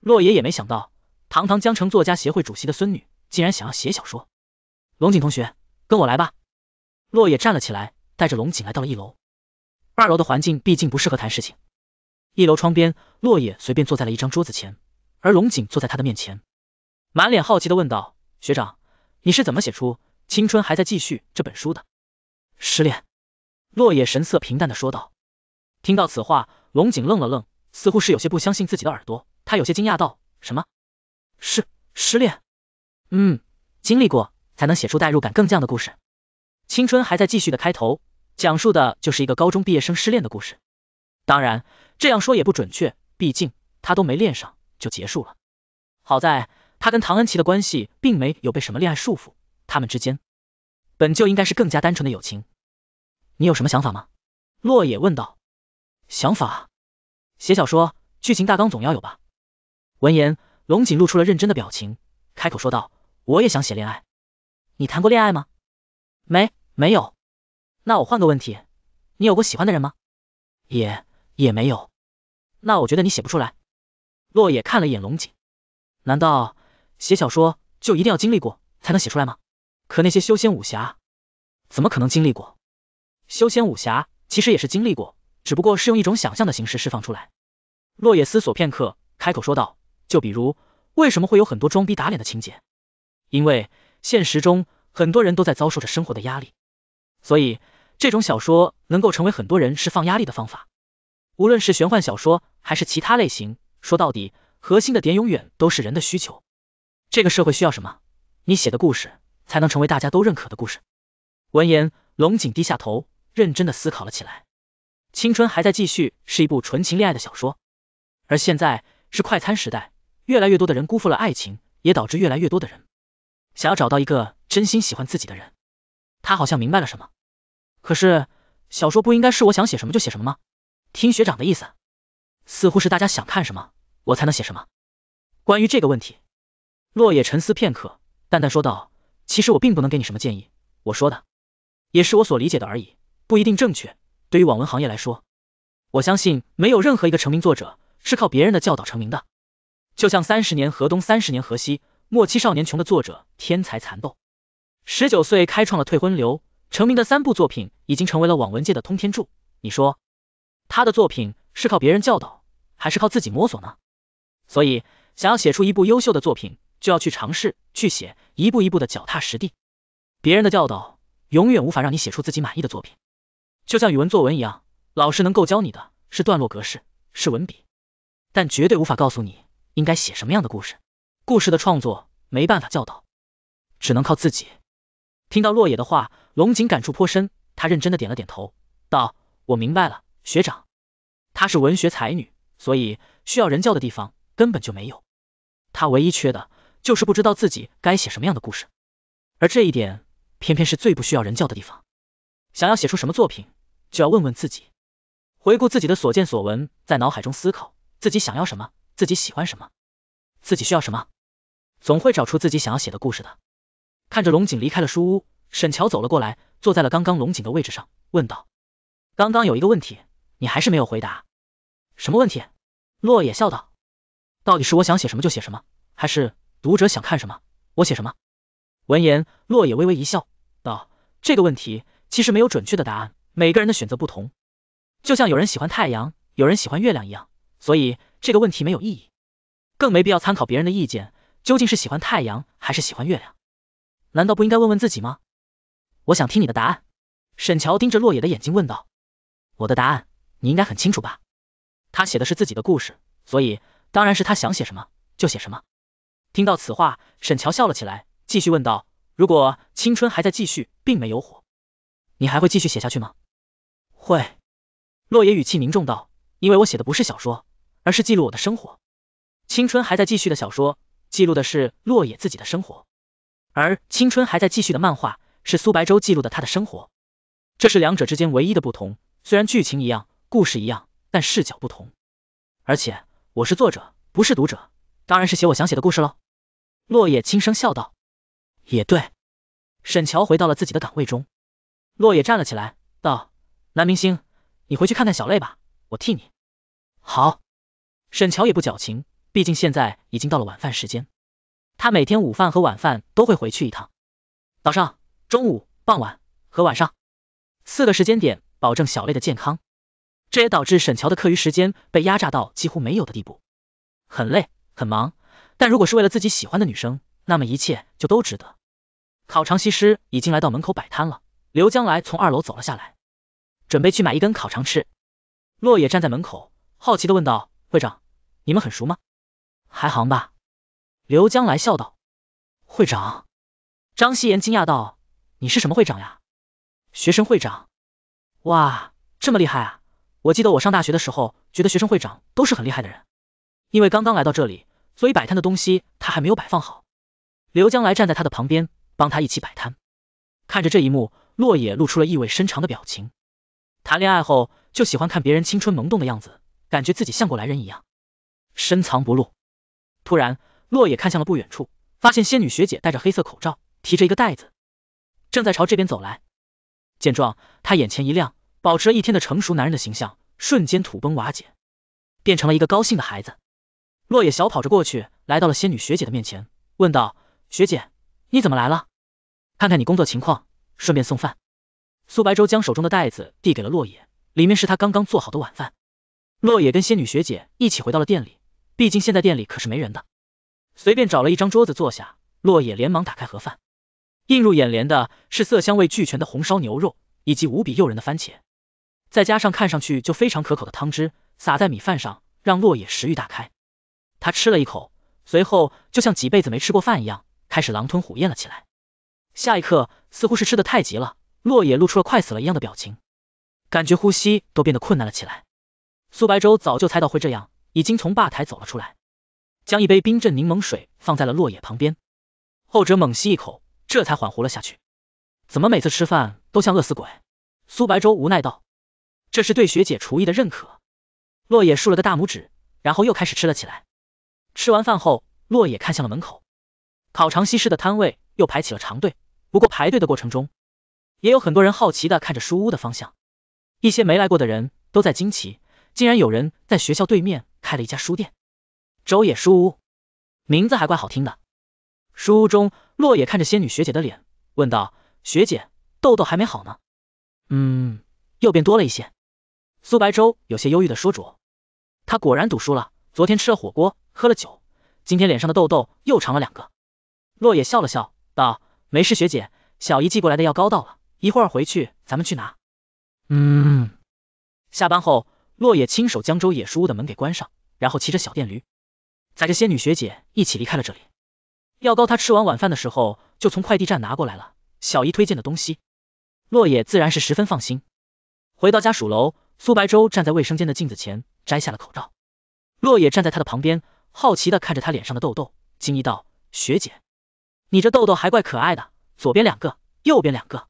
洛野也没想到，堂堂江城作家协会主席的孙女，竟然想要写小说。龙井同学，跟我来吧。洛野站了起来，带着龙井来到了一楼。二楼的环境毕竟不适合谈事情。一楼窗边，洛野随便坐在了一张桌子前，而龙井坐在他的面前，满脸好奇的问道：“学长，你是怎么写出《青春还在继续》这本书的？”失恋。落野神色平淡的说道，听到此话，龙井愣了愣，似乎是有些不相信自己的耳朵，他有些惊讶道：“什么？是失恋？嗯，经历过才能写出代入感更强的故事。青春还在继续的开头，讲述的就是一个高中毕业生失恋的故事。当然，这样说也不准确，毕竟他都没恋上就结束了。好在，他跟唐恩琪的关系并没有被什么恋爱束缚，他们之间本就应该是更加单纯的友情。”你有什么想法吗？洛野问道。想法？写小说，剧情大纲总要有吧？闻言，龙井露出了认真的表情，开口说道：“我也想写恋爱。你谈过恋爱吗？没，没有。那我换个问题，你有过喜欢的人吗？也，也没有。那我觉得你写不出来。”洛野看了一眼龙井，难道写小说就一定要经历过才能写出来吗？可那些修仙武侠，怎么可能经历过？修仙武侠其实也是经历过，只不过是用一种想象的形式释放出来。落叶思索片刻，开口说道：“就比如，为什么会有很多装逼打脸的情节？因为现实中很多人都在遭受着生活的压力，所以这种小说能够成为很多人释放压力的方法。无论是玄幻小说还是其他类型，说到底，核心的点永远都是人的需求。这个社会需要什么，你写的故事才能成为大家都认可的故事。”闻言，龙井低下头。认真的思考了起来。青春还在继续，是一部纯情恋爱的小说，而现在是快餐时代，越来越多的人辜负了爱情，也导致越来越多的人想要找到一个真心喜欢自己的人。他好像明白了什么，可是小说不应该是我想写什么就写什么吗？听学长的意思，似乎是大家想看什么，我才能写什么。关于这个问题，落叶沉思片刻，淡淡说道：“其实我并不能给你什么建议，我说的也是我所理解的而已。”不一定正确。对于网文行业来说，我相信没有任何一个成名作者是靠别人的教导成名的。就像三十年河东，三十年河西，《莫欺少年穷》的作者天才蚕豆，十九岁开创了退婚流，成名的三部作品已经成为了网文界的通天柱。你说他的作品是靠别人教导，还是靠自己摸索呢？所以，想要写出一部优秀的作品，就要去尝试，去写，一步一步的脚踏实地。别人的教导永远无法让你写出自己满意的作品。就像语文作文一样，老师能够教你的，是段落格式，是文笔，但绝对无法告诉你应该写什么样的故事。故事的创作没办法教导，只能靠自己。听到落野的话，龙井感触颇深，他认真的点了点头，道：“我明白了，学长。她是文学才女，所以需要人教的地方根本就没有。她唯一缺的，就是不知道自己该写什么样的故事。而这一点，偏偏是最不需要人教的地方。想要写出什么作品？”就要问问自己，回顾自己的所见所闻，在脑海中思考自己想要什么，自己喜欢什么，自己需要什么，总会找出自己想要写的故事的。看着龙井离开了书屋，沈乔走了过来，坐在了刚刚龙井的位置上，问道：“刚刚有一个问题，你还是没有回答，什么问题？”洛野笑道：“到底是我想写什么就写什么，还是读者想看什么，我写什么？”闻言，洛野微微一笑，道：“这个问题其实没有准确的答案。”每个人的选择不同，就像有人喜欢太阳，有人喜欢月亮一样，所以这个问题没有意义，更没必要参考别人的意见。究竟是喜欢太阳还是喜欢月亮？难道不应该问问自己吗？我想听你的答案。沈乔盯着洛野的眼睛问道：“我的答案你应该很清楚吧？”他写的是自己的故事，所以当然是他想写什么就写什么。听到此话，沈乔笑了起来，继续问道：“如果青春还在继续，并没有火，你还会继续写下去吗？”会，落野语气凝重道：“因为我写的不是小说，而是记录我的生活。青春还在继续的小说，记录的是落野自己的生活；而青春还在继续的漫画，是苏白舟记录的他的生活。这是两者之间唯一的不同。虽然剧情一样，故事一样，但视角不同。而且我是作者，不是读者，当然是写我想写的故事喽。”落野轻声笑道：“也对。”沈乔回到了自己的岗位中，落野站了起来，道。男明星，你回去看看小泪吧，我替你。好，沈乔也不矫情，毕竟现在已经到了晚饭时间，他每天午饭和晚饭都会回去一趟，早上、中午、傍晚和晚上四个时间点保证小蕾的健康，这也导致沈乔的课余时间被压榨到几乎没有的地步，很累很忙，但如果是为了自己喜欢的女生，那么一切就都值得。烤肠西施已经来到门口摆摊了，刘将来从二楼走了下来。准备去买一根烤肠吃。洛野站在门口，好奇的问道：“会长，你们很熟吗？”“还行吧。”刘将来笑道。会长，张希妍惊讶道：“你是什么会长呀？”“学生会长。”“哇，这么厉害啊！我记得我上大学的时候，觉得学生会长都是很厉害的人。”因为刚刚来到这里，所以摆摊的东西他还没有摆放好。刘将来站在他的旁边，帮他一起摆摊。看着这一幕，洛野露出了意味深长的表情。谈恋爱后就喜欢看别人青春萌动的样子，感觉自己像过来人一样，深藏不露。突然，洛野看向了不远处，发现仙女学姐戴着黑色口罩，提着一个袋子，正在朝这边走来。见状，他眼前一亮，保持了一天的成熟男人的形象瞬间土崩瓦解，变成了一个高兴的孩子。洛野小跑着过去，来到了仙女学姐的面前，问道：“学姐，你怎么来了？看看你工作情况，顺便送饭。”苏白舟将手中的袋子递给了洛野，里面是他刚刚做好的晚饭。洛野跟仙女学姐一起回到了店里，毕竟现在店里可是没人的，随便找了一张桌子坐下。洛野连忙打开盒饭，映入眼帘的是色香味俱全的红烧牛肉，以及无比诱人的番茄，再加上看上去就非常可口的汤汁，撒在米饭上，让洛野食欲大开。他吃了一口，随后就像几辈子没吃过饭一样，开始狼吞虎咽了起来。下一刻，似乎是吃的太急了。洛野露出了快死了一样的表情，感觉呼吸都变得困难了起来。苏白舟早就猜到会这样，已经从吧台走了出来，将一杯冰镇柠檬水放在了洛野旁边，后者猛吸一口，这才缓和了下去。怎么每次吃饭都像饿死鬼？苏白舟无奈道，这是对学姐厨艺的认可。洛野竖了个大拇指，然后又开始吃了起来。吃完饭后，洛野看向了门口，烤肠西施的摊位又排起了长队。不过排队的过程中。也有很多人好奇的看着书屋的方向，一些没来过的人都在惊奇，竟然有人在学校对面开了一家书店，周野书屋，名字还怪好听的。书屋中，洛野看着仙女学姐的脸，问道：“学姐，痘痘还没好呢？”“嗯，又变多了一些。”苏白舟有些忧郁的说着，他果然赌输了，昨天吃了火锅，喝了酒，今天脸上的痘痘又长了两个。洛野笑了笑道：“没事，学姐，小姨寄过来的药膏到了。”一会儿回去咱们去拿，嗯。下班后，洛野亲手将周野书屋的门给关上，然后骑着小电驴，载着仙女学姐一起离开了这里。药膏他吃完晚饭的时候就从快递站拿过来了，小姨推荐的东西，洛野自然是十分放心。回到家属楼，苏白舟站在卫生间的镜子前摘下了口罩，洛野站在他的旁边，好奇的看着他脸上的痘痘，惊异道：“学姐，你这痘痘还怪可爱的，左边两个，右边两个。”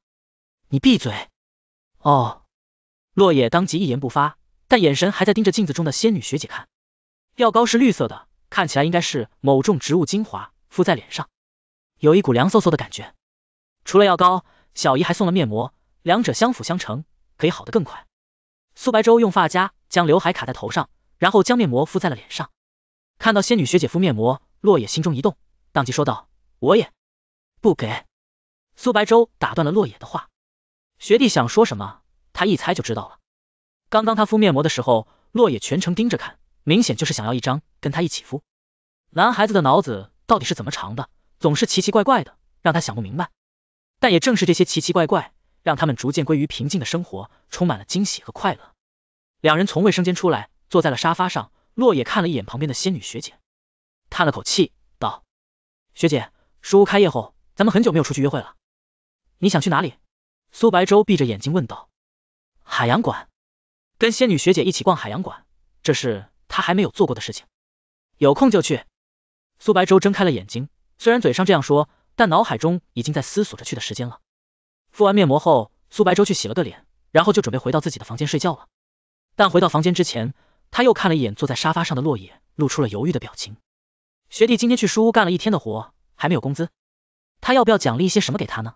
你闭嘴！哦，洛野当即一言不发，但眼神还在盯着镜子中的仙女学姐看。药膏是绿色的，看起来应该是某种植物精华，敷在脸上，有一股凉飕飕的感觉。除了药膏，小姨还送了面膜，两者相辅相成，可以好的更快。苏白舟用发夹将刘海卡在头上，然后将面膜敷在了脸上。看到仙女学姐敷面膜，洛野心中一动，当即说道：“我也不给。”苏白舟打断了洛野的话。学弟想说什么，他一猜就知道了。刚刚他敷面膜的时候，洛野全程盯着看，明显就是想要一张跟他一起敷。男孩子的脑子到底是怎么长的，总是奇奇怪怪的，让他想不明白。但也正是这些奇奇怪怪，让他们逐渐归于平静的生活，充满了惊喜和快乐。两人从卫生间出来，坐在了沙发上，洛野看了一眼旁边的仙女学姐，叹了口气道：“学姐，书屋开业后，咱们很久没有出去约会了，你想去哪里？”苏白舟闭着眼睛问道：“海洋馆，跟仙女学姐一起逛海洋馆，这是他还没有做过的事情。有空就去。”苏白舟睁开了眼睛，虽然嘴上这样说，但脑海中已经在思索着去的时间了。敷完面膜后，苏白舟去洗了个脸，然后就准备回到自己的房间睡觉了。但回到房间之前，他又看了一眼坐在沙发上的落叶，露出了犹豫的表情。学弟今天去书屋干了一天的活，还没有工资，他要不要奖励一些什么给他呢？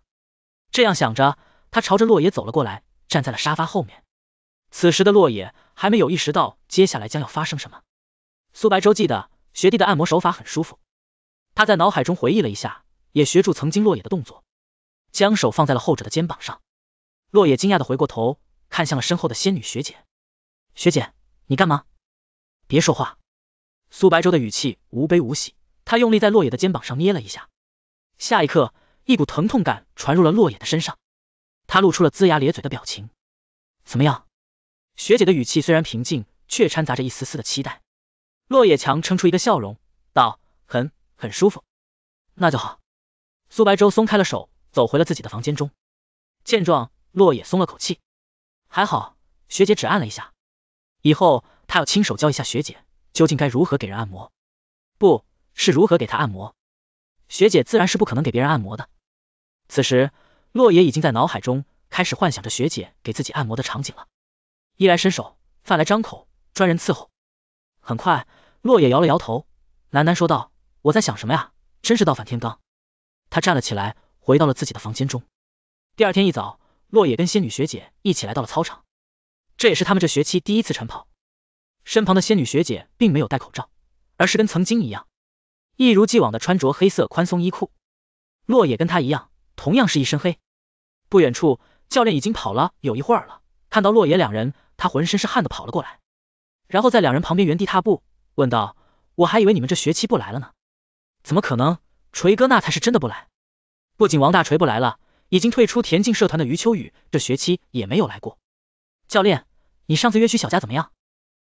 这样想着。他朝着洛野走了过来，站在了沙发后面。此时的洛野还没有意识到接下来将要发生什么。苏白舟记得学弟的按摩手法很舒服，他在脑海中回忆了一下，也学住曾经洛野的动作，将手放在了后者的肩膀上。洛野惊讶的回过头，看向了身后的仙女学姐。学姐，你干嘛？别说话。苏白舟的语气无悲无喜，他用力在洛野的肩膀上捏了一下。下一刻，一股疼痛感传入了洛野的身上。他露出了龇牙咧嘴的表情，怎么样？学姐的语气虽然平静，却掺杂着一丝丝的期待。洛野强撑出一个笑容，道：“很很舒服，那就好。”苏白舟松开了手，走回了自己的房间中。见状，洛野松了口气，还好学姐只按了一下，以后他要亲手教一下学姐究竟该如何给人按摩，不是如何给他按摩。学姐自然是不可能给别人按摩的。此时。洛野已经在脑海中开始幻想着学姐给自己按摩的场景了，衣来伸手，饭来张口，专人伺候。很快，洛野摇了摇头，喃喃说道：“我在想什么呀？真是倒反天罡。”他站了起来，回到了自己的房间中。第二天一早，洛野跟仙女学姐一起来到了操场，这也是他们这学期第一次晨跑。身旁的仙女学姐并没有戴口罩，而是跟曾经一样，一如既往的穿着黑色宽松衣裤。洛野跟她一样。同样是一身黑，不远处，教练已经跑了有一会儿了。看到洛野两人，他浑身是汗的跑了过来，然后在两人旁边原地踏步，问道：“我还以为你们这学期不来了呢，怎么可能？锤哥那才是真的不来。不仅王大锤不来了，已经退出田径社团的余秋雨这学期也没有来过。”教练，你上次约徐小佳怎么样？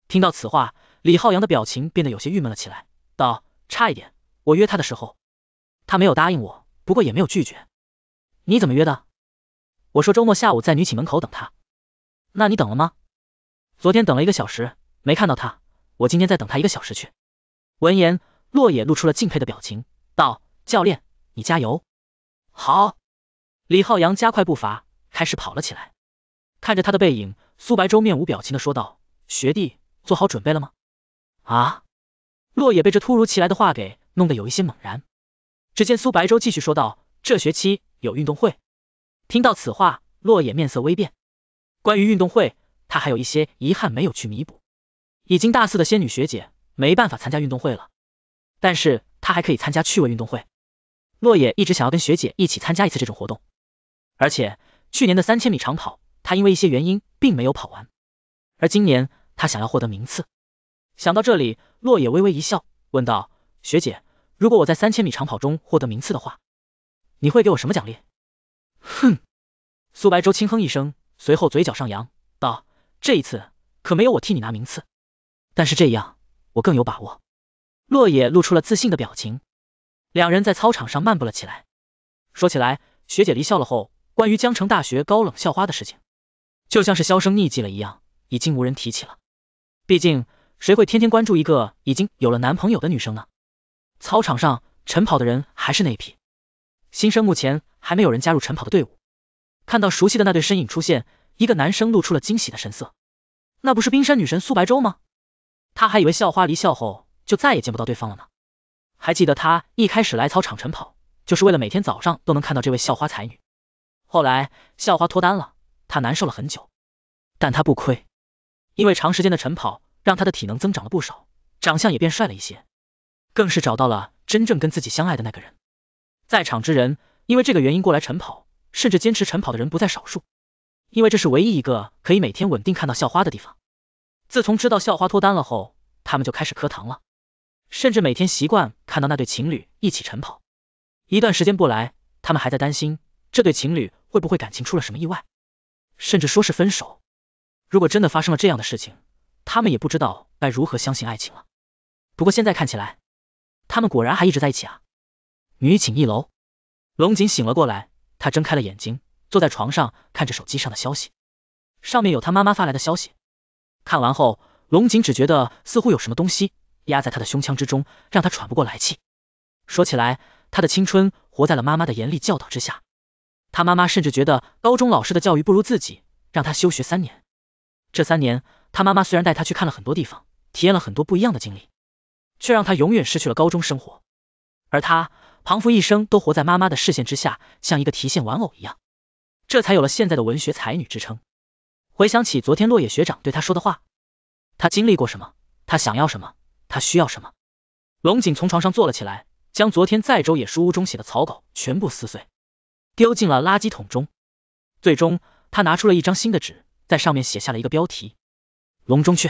听到此话，李浩洋的表情变得有些郁闷了起来，道：“差一点，我约他的时候，他没有答应我，不过也没有拒绝。”你怎么约的？我说周末下午在女寝门口等他。那你等了吗？昨天等了一个小时，没看到他。我今天再等他一个小时去。闻言，洛野露出了敬佩的表情，道：“教练，你加油！”好。李浩洋加快步伐，开始跑了起来。看着他的背影，苏白舟面无表情的说道：“学弟，做好准备了吗？”啊！洛野被这突如其来的话给弄得有一些猛然。只见苏白舟继续说道。这学期有运动会，听到此话，洛野面色微变。关于运动会，他还有一些遗憾没有去弥补。已经大四的仙女学姐没办法参加运动会了，但是她还可以参加趣味运动会。洛野一直想要跟学姐一起参加一次这种活动，而且去年的三千米长跑，他因为一些原因并没有跑完，而今年他想要获得名次。想到这里，洛野微微一笑，问道：“学姐，如果我在三千米长跑中获得名次的话？”你会给我什么奖励？哼！苏白舟轻哼一声，随后嘴角上扬，道：“这一次可没有我替你拿名次，但是这样我更有把握。”洛野露出了自信的表情。两人在操场上漫步了起来。说起来，学姐离校了后，关于江城大学高冷校花的事情，就像是销声匿迹了一样，已经无人提起了。毕竟，谁会天天关注一个已经有了男朋友的女生呢？操场上晨跑的人还是那一批。新生目前还没有人加入晨跑的队伍，看到熟悉的那对身影出现，一个男生露出了惊喜的神色。那不是冰山女神苏白舟吗？他还以为校花离校后就再也见不到对方了呢。还记得他一开始来操场晨跑，就是为了每天早上都能看到这位校花才女。后来校花脱单了，他难受了很久。但他不亏，因为长时间的晨跑让他的体能增长了不少，长相也变帅了一些，更是找到了真正跟自己相爱的那个人。在场之人，因为这个原因过来晨跑，甚至坚持晨跑的人不在少数。因为这是唯一一个可以每天稳定看到校花的地方。自从知道校花脱单了后，他们就开始磕糖了，甚至每天习惯看到那对情侣一起晨跑。一段时间不来，他们还在担心这对情侣会不会感情出了什么意外，甚至说是分手。如果真的发生了这样的事情，他们也不知道该如何相信爱情了。不过现在看起来，他们果然还一直在一起啊。女寝一楼，龙井醒了过来，他睁开了眼睛，坐在床上看着手机上的消息，上面有他妈妈发来的消息。看完后，龙井只觉得似乎有什么东西压在他的胸腔之中，让他喘不过来气。说起来，他的青春活在了妈妈的严厉教导之下，他妈妈甚至觉得高中老师的教育不如自己，让他休学三年。这三年，他妈妈虽然带他去看了很多地方，体验了很多不一样的经历，却让他永远失去了高中生活，而他。庞福一生都活在妈妈的视线之下，像一个提线玩偶一样，这才有了现在的文学才女之称。回想起昨天落野学长对他说的话，他经历过什么？他想要什么？他需要什么？龙井从床上坐了起来，将昨天在周野书屋中写的草稿全部撕碎，丢进了垃圾桶中。最终，他拿出了一张新的纸，在上面写下了一个标题：《笼中雀》。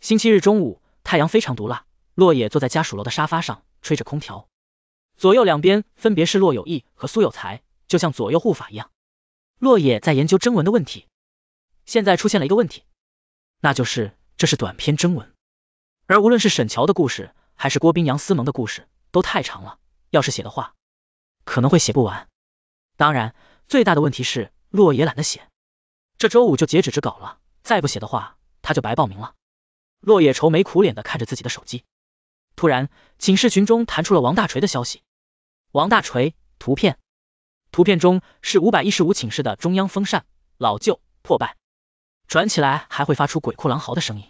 星期日中午，太阳非常毒辣，落野坐在家属楼的沙发上，吹着空调。左右两边分别是洛有义和苏有才，就像左右护法一样。洛野在研究征文的问题，现在出现了一个问题，那就是这是短篇征文，而无论是沈乔的故事还是郭冰阳、思萌的故事都太长了，要是写的话可能会写不完。当然，最大的问题是洛野懒得写，这周五就截止之稿了，再不写的话他就白报名了。洛野愁眉苦脸的看着自己的手机，突然寝室群中弹出了王大锤的消息。王大锤，图片，图片中是五百一十五寝室的中央风扇，老旧破败，转起来还会发出鬼哭狼嚎的声音。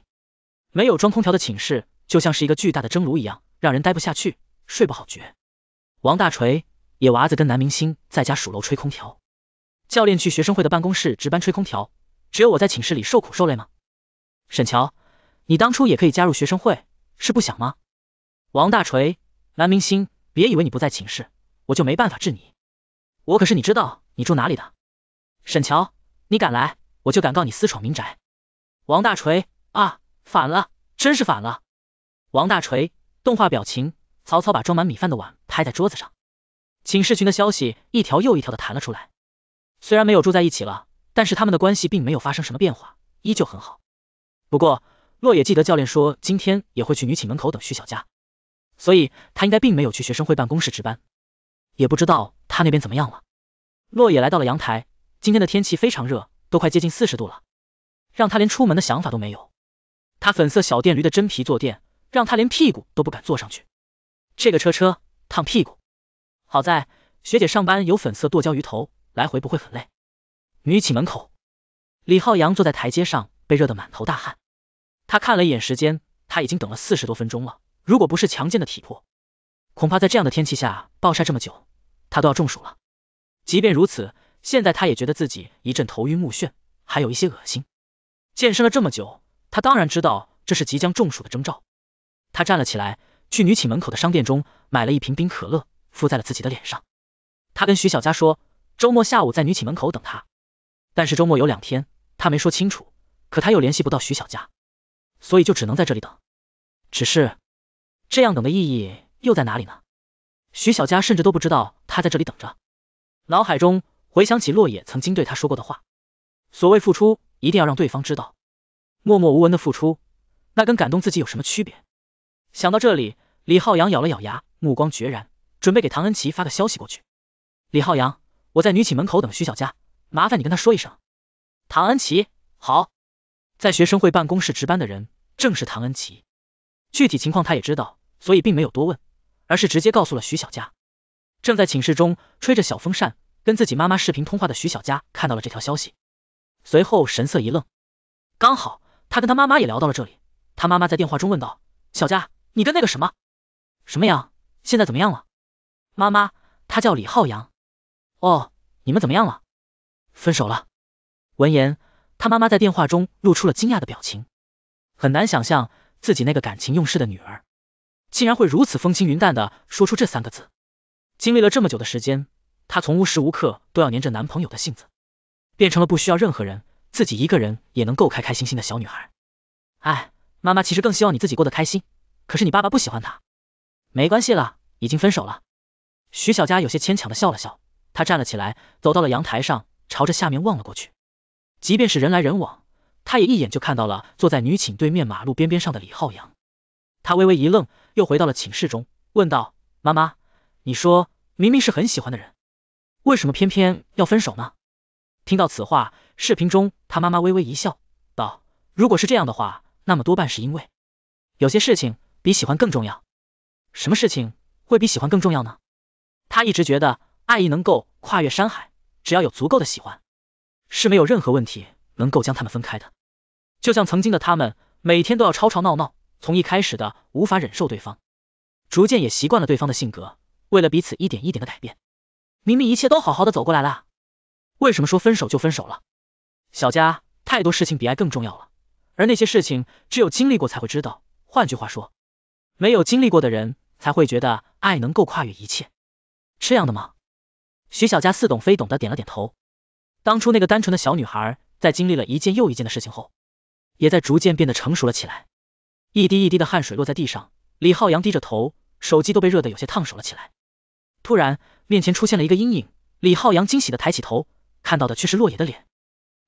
没有装空调的寝室就像是一个巨大的蒸炉一样，让人待不下去，睡不好觉。王大锤，野娃子跟男明星在家数楼吹空调，教练去学生会的办公室值班吹空调，只有我在寝室里受苦受累吗？沈乔，你当初也可以加入学生会，是不想吗？王大锤，男明星。别以为你不在寝室，我就没办法治你。我可是你知道你住哪里的，沈乔，你敢来，我就敢告你私闯民宅。王大锤，啊，反了，真是反了。王大锤，动画表情。曹操把装满米饭的碗拍在桌子上。寝室群的消息一条又一条的弹了出来。虽然没有住在一起了，但是他们的关系并没有发生什么变化，依旧很好。不过，洛野记得教练说今天也会去女寝门口等徐小佳。所以他应该并没有去学生会办公室值班，也不知道他那边怎么样了。洛野来到了阳台，今天的天气非常热，都快接近四十度了，让他连出门的想法都没有。他粉色小电驴的真皮坐垫，让他连屁股都不敢坐上去，这个车车烫屁股。好在学姐上班有粉色剁椒鱼头，来回不会很累。女寝门口，李浩洋坐在台阶上，被热得满头大汗。他看了一眼时间，他已经等了四十多分钟了。如果不是强健的体魄，恐怕在这样的天气下暴晒这么久，他都要中暑了。即便如此，现在他也觉得自己一阵头晕目眩，还有一些恶心。健身了这么久，他当然知道这是即将中暑的征兆。他站了起来，去女寝门口的商店中买了一瓶冰可乐，敷在了自己的脸上。他跟徐小佳说，周末下午在女寝门口等他。但是周末有两天，他没说清楚，可他又联系不到徐小佳，所以就只能在这里等。只是。这样等的意义又在哪里呢？徐小佳甚至都不知道他在这里等着。脑海中回想起洛野曾经对他说过的话，所谓付出一定要让对方知道，默默无闻的付出，那跟感动自己有什么区别？想到这里，李浩洋咬了咬牙，目光决然，准备给唐恩琪发个消息过去。李浩洋，我在女寝门口等徐小佳，麻烦你跟她说一声。唐恩琪，好。在学生会办公室值班的人正是唐恩琪，具体情况他也知道。所以并没有多问，而是直接告诉了徐小佳。正在寝室中吹着小风扇，跟自己妈妈视频通话的徐小佳看到了这条消息，随后神色一愣。刚好他跟他妈妈也聊到了这里，他妈妈在电话中问道：“小佳，你跟那个什么什么阳现在怎么样了？”妈妈，他叫李浩洋。哦，你们怎么样了？分手了。闻言，他妈妈在电话中露出了惊讶的表情。很难想象自己那个感情用事的女儿。竟然会如此风轻云淡的说出这三个字，经历了这么久的时间，她从无时无刻都要粘着男朋友的性子，变成了不需要任何人，自己一个人也能够开开心心的小女孩。哎，妈妈其实更希望你自己过得开心，可是你爸爸不喜欢他，没关系了，已经分手了。徐小佳有些牵强的笑了笑，她站了起来，走到了阳台上，朝着下面望了过去。即便是人来人往，她也一眼就看到了坐在女寝对面马路边边上的李浩洋。他微微一愣，又回到了寝室中，问道：“妈妈，你说明明是很喜欢的人，为什么偏偏要分手呢？”听到此话，视频中他妈妈微微一笑，道：“如果是这样的话，那么多半是因为有些事情比喜欢更重要。什么事情会比喜欢更重要呢？他一直觉得爱意能够跨越山海，只要有足够的喜欢，是没有任何问题能够将他们分开的。就像曾经的他们，每天都要吵吵闹闹。”从一开始的无法忍受对方，逐渐也习惯了对方的性格，为了彼此一点一点的改变。明明一切都好好的走过来了，为什么说分手就分手了？小佳，太多事情比爱更重要了，而那些事情只有经历过才会知道。换句话说，没有经历过的人才会觉得爱能够跨越一切，这样的吗？徐小佳似懂非懂的点了点头。当初那个单纯的小女孩，在经历了一件又一件的事情后，也在逐渐变得成熟了起来。一滴一滴的汗水落在地上，李浩洋低着头，手机都被热得有些烫手了起来。突然，面前出现了一个阴影，李浩洋惊喜的抬起头，看到的却是洛野的脸。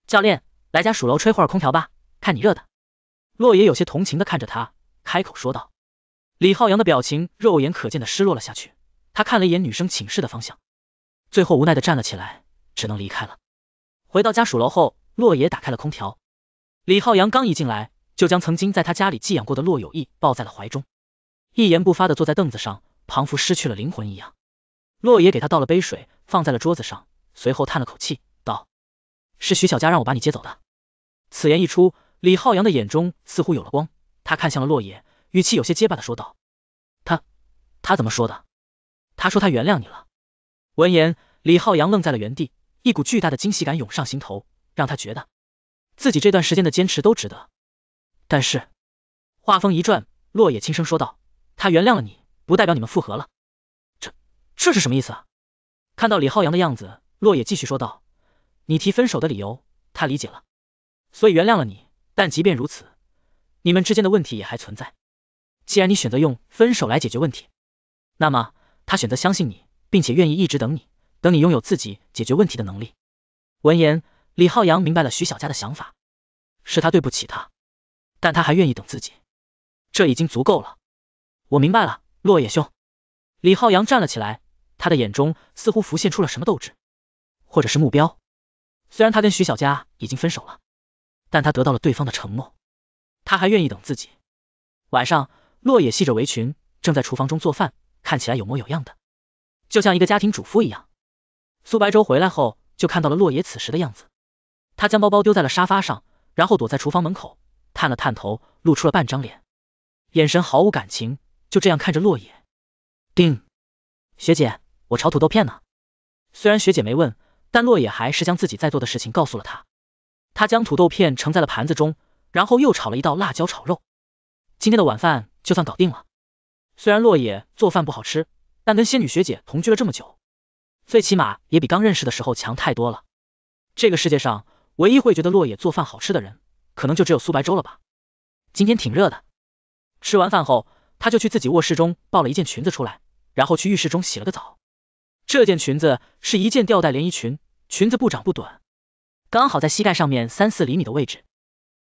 教练，来家属楼吹会儿空调吧，看你热的。洛野有些同情的看着他，开口说道。李浩洋的表情肉眼可见的失落了下去，他看了一眼女生寝室的方向，最后无奈的站了起来，只能离开了。回到家属楼后，洛野打开了空调，李浩洋刚一进来。就将曾经在他家里寄养过的骆有义抱在了怀中，一言不发的坐在凳子上，仿佛失去了灵魂一样。骆野给他倒了杯水，放在了桌子上，随后叹了口气道：“是徐小佳让我把你接走的。”此言一出，李浩洋的眼中似乎有了光，他看向了骆野，语气有些结巴的说道：“他，他怎么说的？他说他原谅你了。”闻言，李浩洋愣在了原地，一股巨大的惊喜感涌上心头，让他觉得自己这段时间的坚持都值得。但是，话锋一转，洛野轻声说道：“他原谅了你，不代表你们复合了。”这这是什么意思啊？看到李浩洋的样子，洛野继续说道：“你提分手的理由，他理解了，所以原谅了你。但即便如此，你们之间的问题也还存在。既然你选择用分手来解决问题，那么他选择相信你，并且愿意一直等你，等你拥有自己解决问题的能力。”闻言，李浩洋明白了徐小佳的想法，是他对不起他。但他还愿意等自己，这已经足够了。我明白了，落野兄。李浩洋站了起来，他的眼中似乎浮现出了什么斗志，或者是目标。虽然他跟徐小佳已经分手了，但他得到了对方的承诺，他还愿意等自己。晚上，落野系着围裙正在厨房中做饭，看起来有模有样的，就像一个家庭主妇一样。苏白洲回来后就看到了落野此时的样子，他将包包丢在了沙发上，然后躲在厨房门口。探了探头，露出了半张脸，眼神毫无感情，就这样看着落野。叮，学姐，我炒土豆片呢。虽然学姐没问，但落野还是将自己在做的事情告诉了她。他将土豆片盛在了盘子中，然后又炒了一道辣椒炒肉。今天的晚饭就算搞定了。虽然落野做饭不好吃，但跟仙女学姐同居了这么久，最起码也比刚认识的时候强太多了。这个世界上，唯一会觉得落野做饭好吃的人。可能就只有苏白粥了吧。今天挺热的，吃完饭后，他就去自己卧室中抱了一件裙子出来，然后去浴室中洗了个澡。这件裙子是一件吊带连衣裙，裙子不长不短，刚好在膝盖上面三四厘米的位置。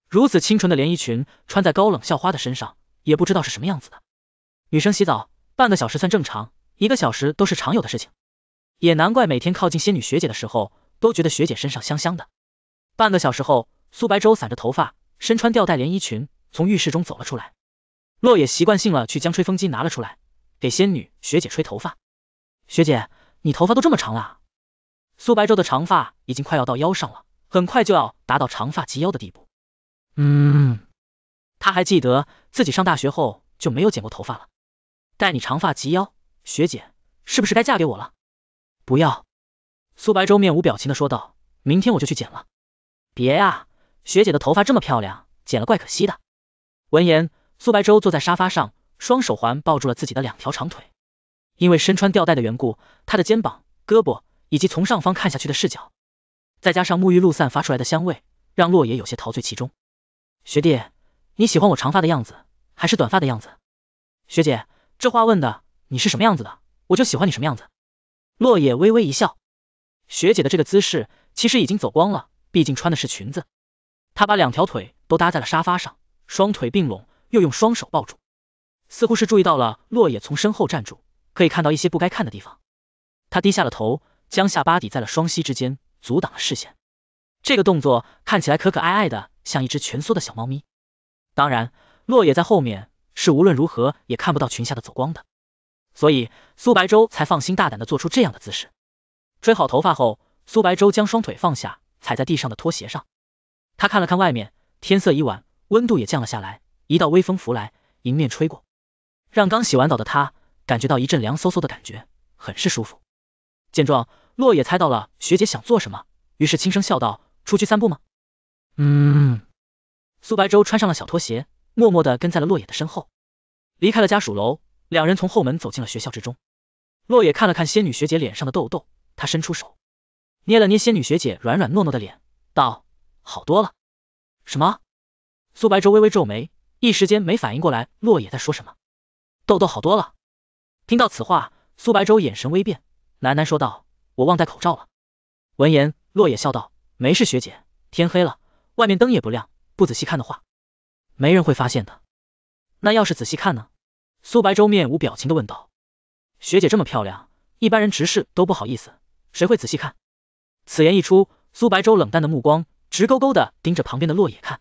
如此清纯的连衣裙穿在高冷校花的身上，也不知道是什么样子的。女生洗澡半个小时算正常，一个小时都是常有的事情，也难怪每天靠近仙女学姐的时候，都觉得学姐身上香香的。半个小时后。苏白舟散着头发，身穿吊带连衣裙，从浴室中走了出来。洛野习惯性了去将吹风机拿了出来，给仙女学姐吹头发。学姐，你头发都这么长了？苏白舟的长发已经快要到腰上了，很快就要达到长发及腰的地步。嗯，他还记得自己上大学后就没有剪过头发了。待你长发及腰，学姐是不是该嫁给我了？不要，苏白舟面无表情的说道：“明天我就去剪了。”别呀。学姐的头发这么漂亮，剪了怪可惜的。闻言，苏白舟坐在沙发上，双手环抱住了自己的两条长腿。因为身穿吊带的缘故，她的肩膀、胳膊以及从上方看下去的视角，再加上沐浴露散发出来的香味，让洛野有些陶醉其中。学弟，你喜欢我长发的样子，还是短发的样子？学姐，这话问的，你是什么样子的，我就喜欢你什么样子。洛野微微一笑，学姐的这个姿势其实已经走光了，毕竟穿的是裙子。他把两条腿都搭在了沙发上，双腿并拢，又用双手抱住，似乎是注意到了落野从身后站住，可以看到一些不该看的地方。他低下了头，将下巴抵在了双膝之间，阻挡了视线。这个动作看起来可可爱爱的，像一只蜷缩的小猫咪。当然，落野在后面是无论如何也看不到裙下的走光的，所以苏白舟才放心大胆的做出这样的姿势。吹好头发后，苏白舟将双腿放下，踩在地上的拖鞋上。他看了看外面，天色已晚，温度也降了下来，一道微风拂来，迎面吹过，让刚洗完澡的他感觉到一阵凉飕飕的感觉，很是舒服。见状，洛野猜到了学姐想做什么，于是轻声笑道：“出去散步吗？”嗯。苏白舟穿上了小拖鞋，默默的跟在了洛野的身后，离开了家属楼，两人从后门走进了学校之中。洛野看了看仙女学姐脸上的痘痘，他伸出手，捏了捏仙女学姐软软糯糯的脸，道。好多了。什么？苏白舟微微皱眉，一时间没反应过来，洛野在说什么。豆豆好多了。听到此话，苏白舟眼神微变，喃喃说道：“我忘戴口罩了。”闻言，洛野笑道：“没事，学姐，天黑了，外面灯也不亮，不仔细看的话，没人会发现的。那要是仔细看呢？”苏白舟面无表情的问道：“学姐这么漂亮，一般人直视都不好意思，谁会仔细看？”此言一出，苏白舟冷淡的目光。直勾勾的盯着旁边的洛野看，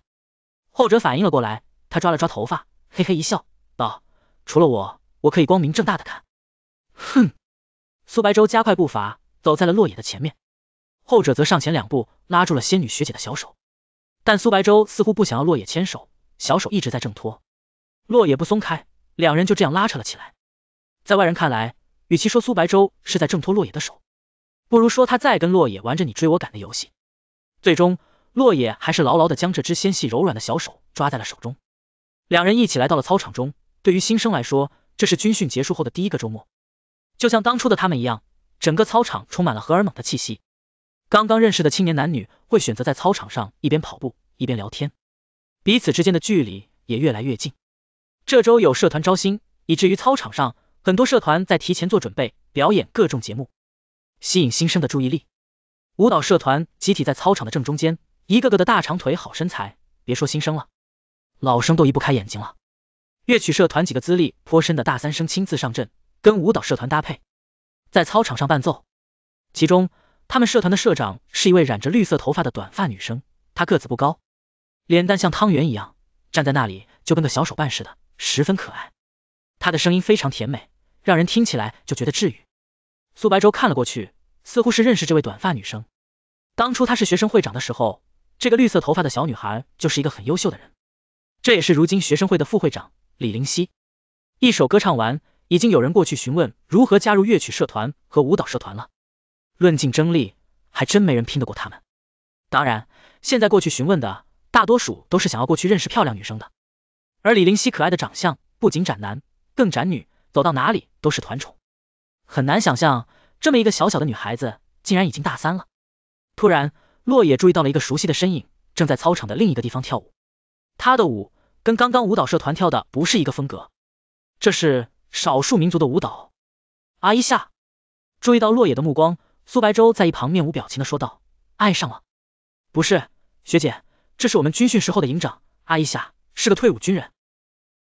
后者反应了过来，他抓了抓头发，嘿嘿一笑，道：“除了我，我可以光明正大的看。”哼，苏白舟加快步伐，走在了洛野的前面，后者则上前两步，拉住了仙女学姐的小手，但苏白舟似乎不想要洛野牵手，小手一直在挣脱，洛野不松开，两人就这样拉扯了起来。在外人看来，与其说苏白舟是在挣脱洛野的手，不如说他在跟洛野玩着你追我赶的游戏，最终。洛野还是牢牢的将这只纤细柔软的小手抓在了手中，两人一起来到了操场中。对于新生来说，这是军训结束后的第一个周末，就像当初的他们一样，整个操场充满了荷尔蒙的气息。刚刚认识的青年男女会选择在操场上一边跑步一边聊天，彼此之间的距离也越来越近。这周有社团招新，以至于操场上很多社团在提前做准备，表演各种节目，吸引新生的注意力。舞蹈社团集体在操场的正中间。一个个的大长腿，好身材，别说新生了，老生都移不开眼睛了。乐曲社团几个资历颇深的大三生亲自上阵，跟舞蹈社团搭配，在操场上伴奏。其中，他们社团的社长是一位染着绿色头发的短发女生，她个子不高，脸蛋像汤圆一样，站在那里就跟个小手办似的，十分可爱。她的声音非常甜美，让人听起来就觉得治愈。苏白舟看了过去，似乎是认识这位短发女生。当初她是学生会长的时候。这个绿色头发的小女孩就是一个很优秀的人，这也是如今学生会的副会长李灵溪。一首歌唱完，已经有人过去询问如何加入乐曲社团和舞蹈社团了。论竞争力，还真没人拼得过他们。当然，现在过去询问的大多数都是想要过去认识漂亮女生的。而李灵溪可爱的长相不仅斩男，更斩女，走到哪里都是团宠。很难想象，这么一个小小的女孩子竟然已经大三了。突然。洛野注意到了一个熟悉的身影，正在操场的另一个地方跳舞。他的舞跟刚刚舞蹈社团跳的不是一个风格，这是少数民族的舞蹈。阿伊夏注意到洛野的目光，苏白舟在一旁面无表情的说道：“爱上了？不是，学姐，这是我们军训时候的营长，阿伊夏是个退伍军人。”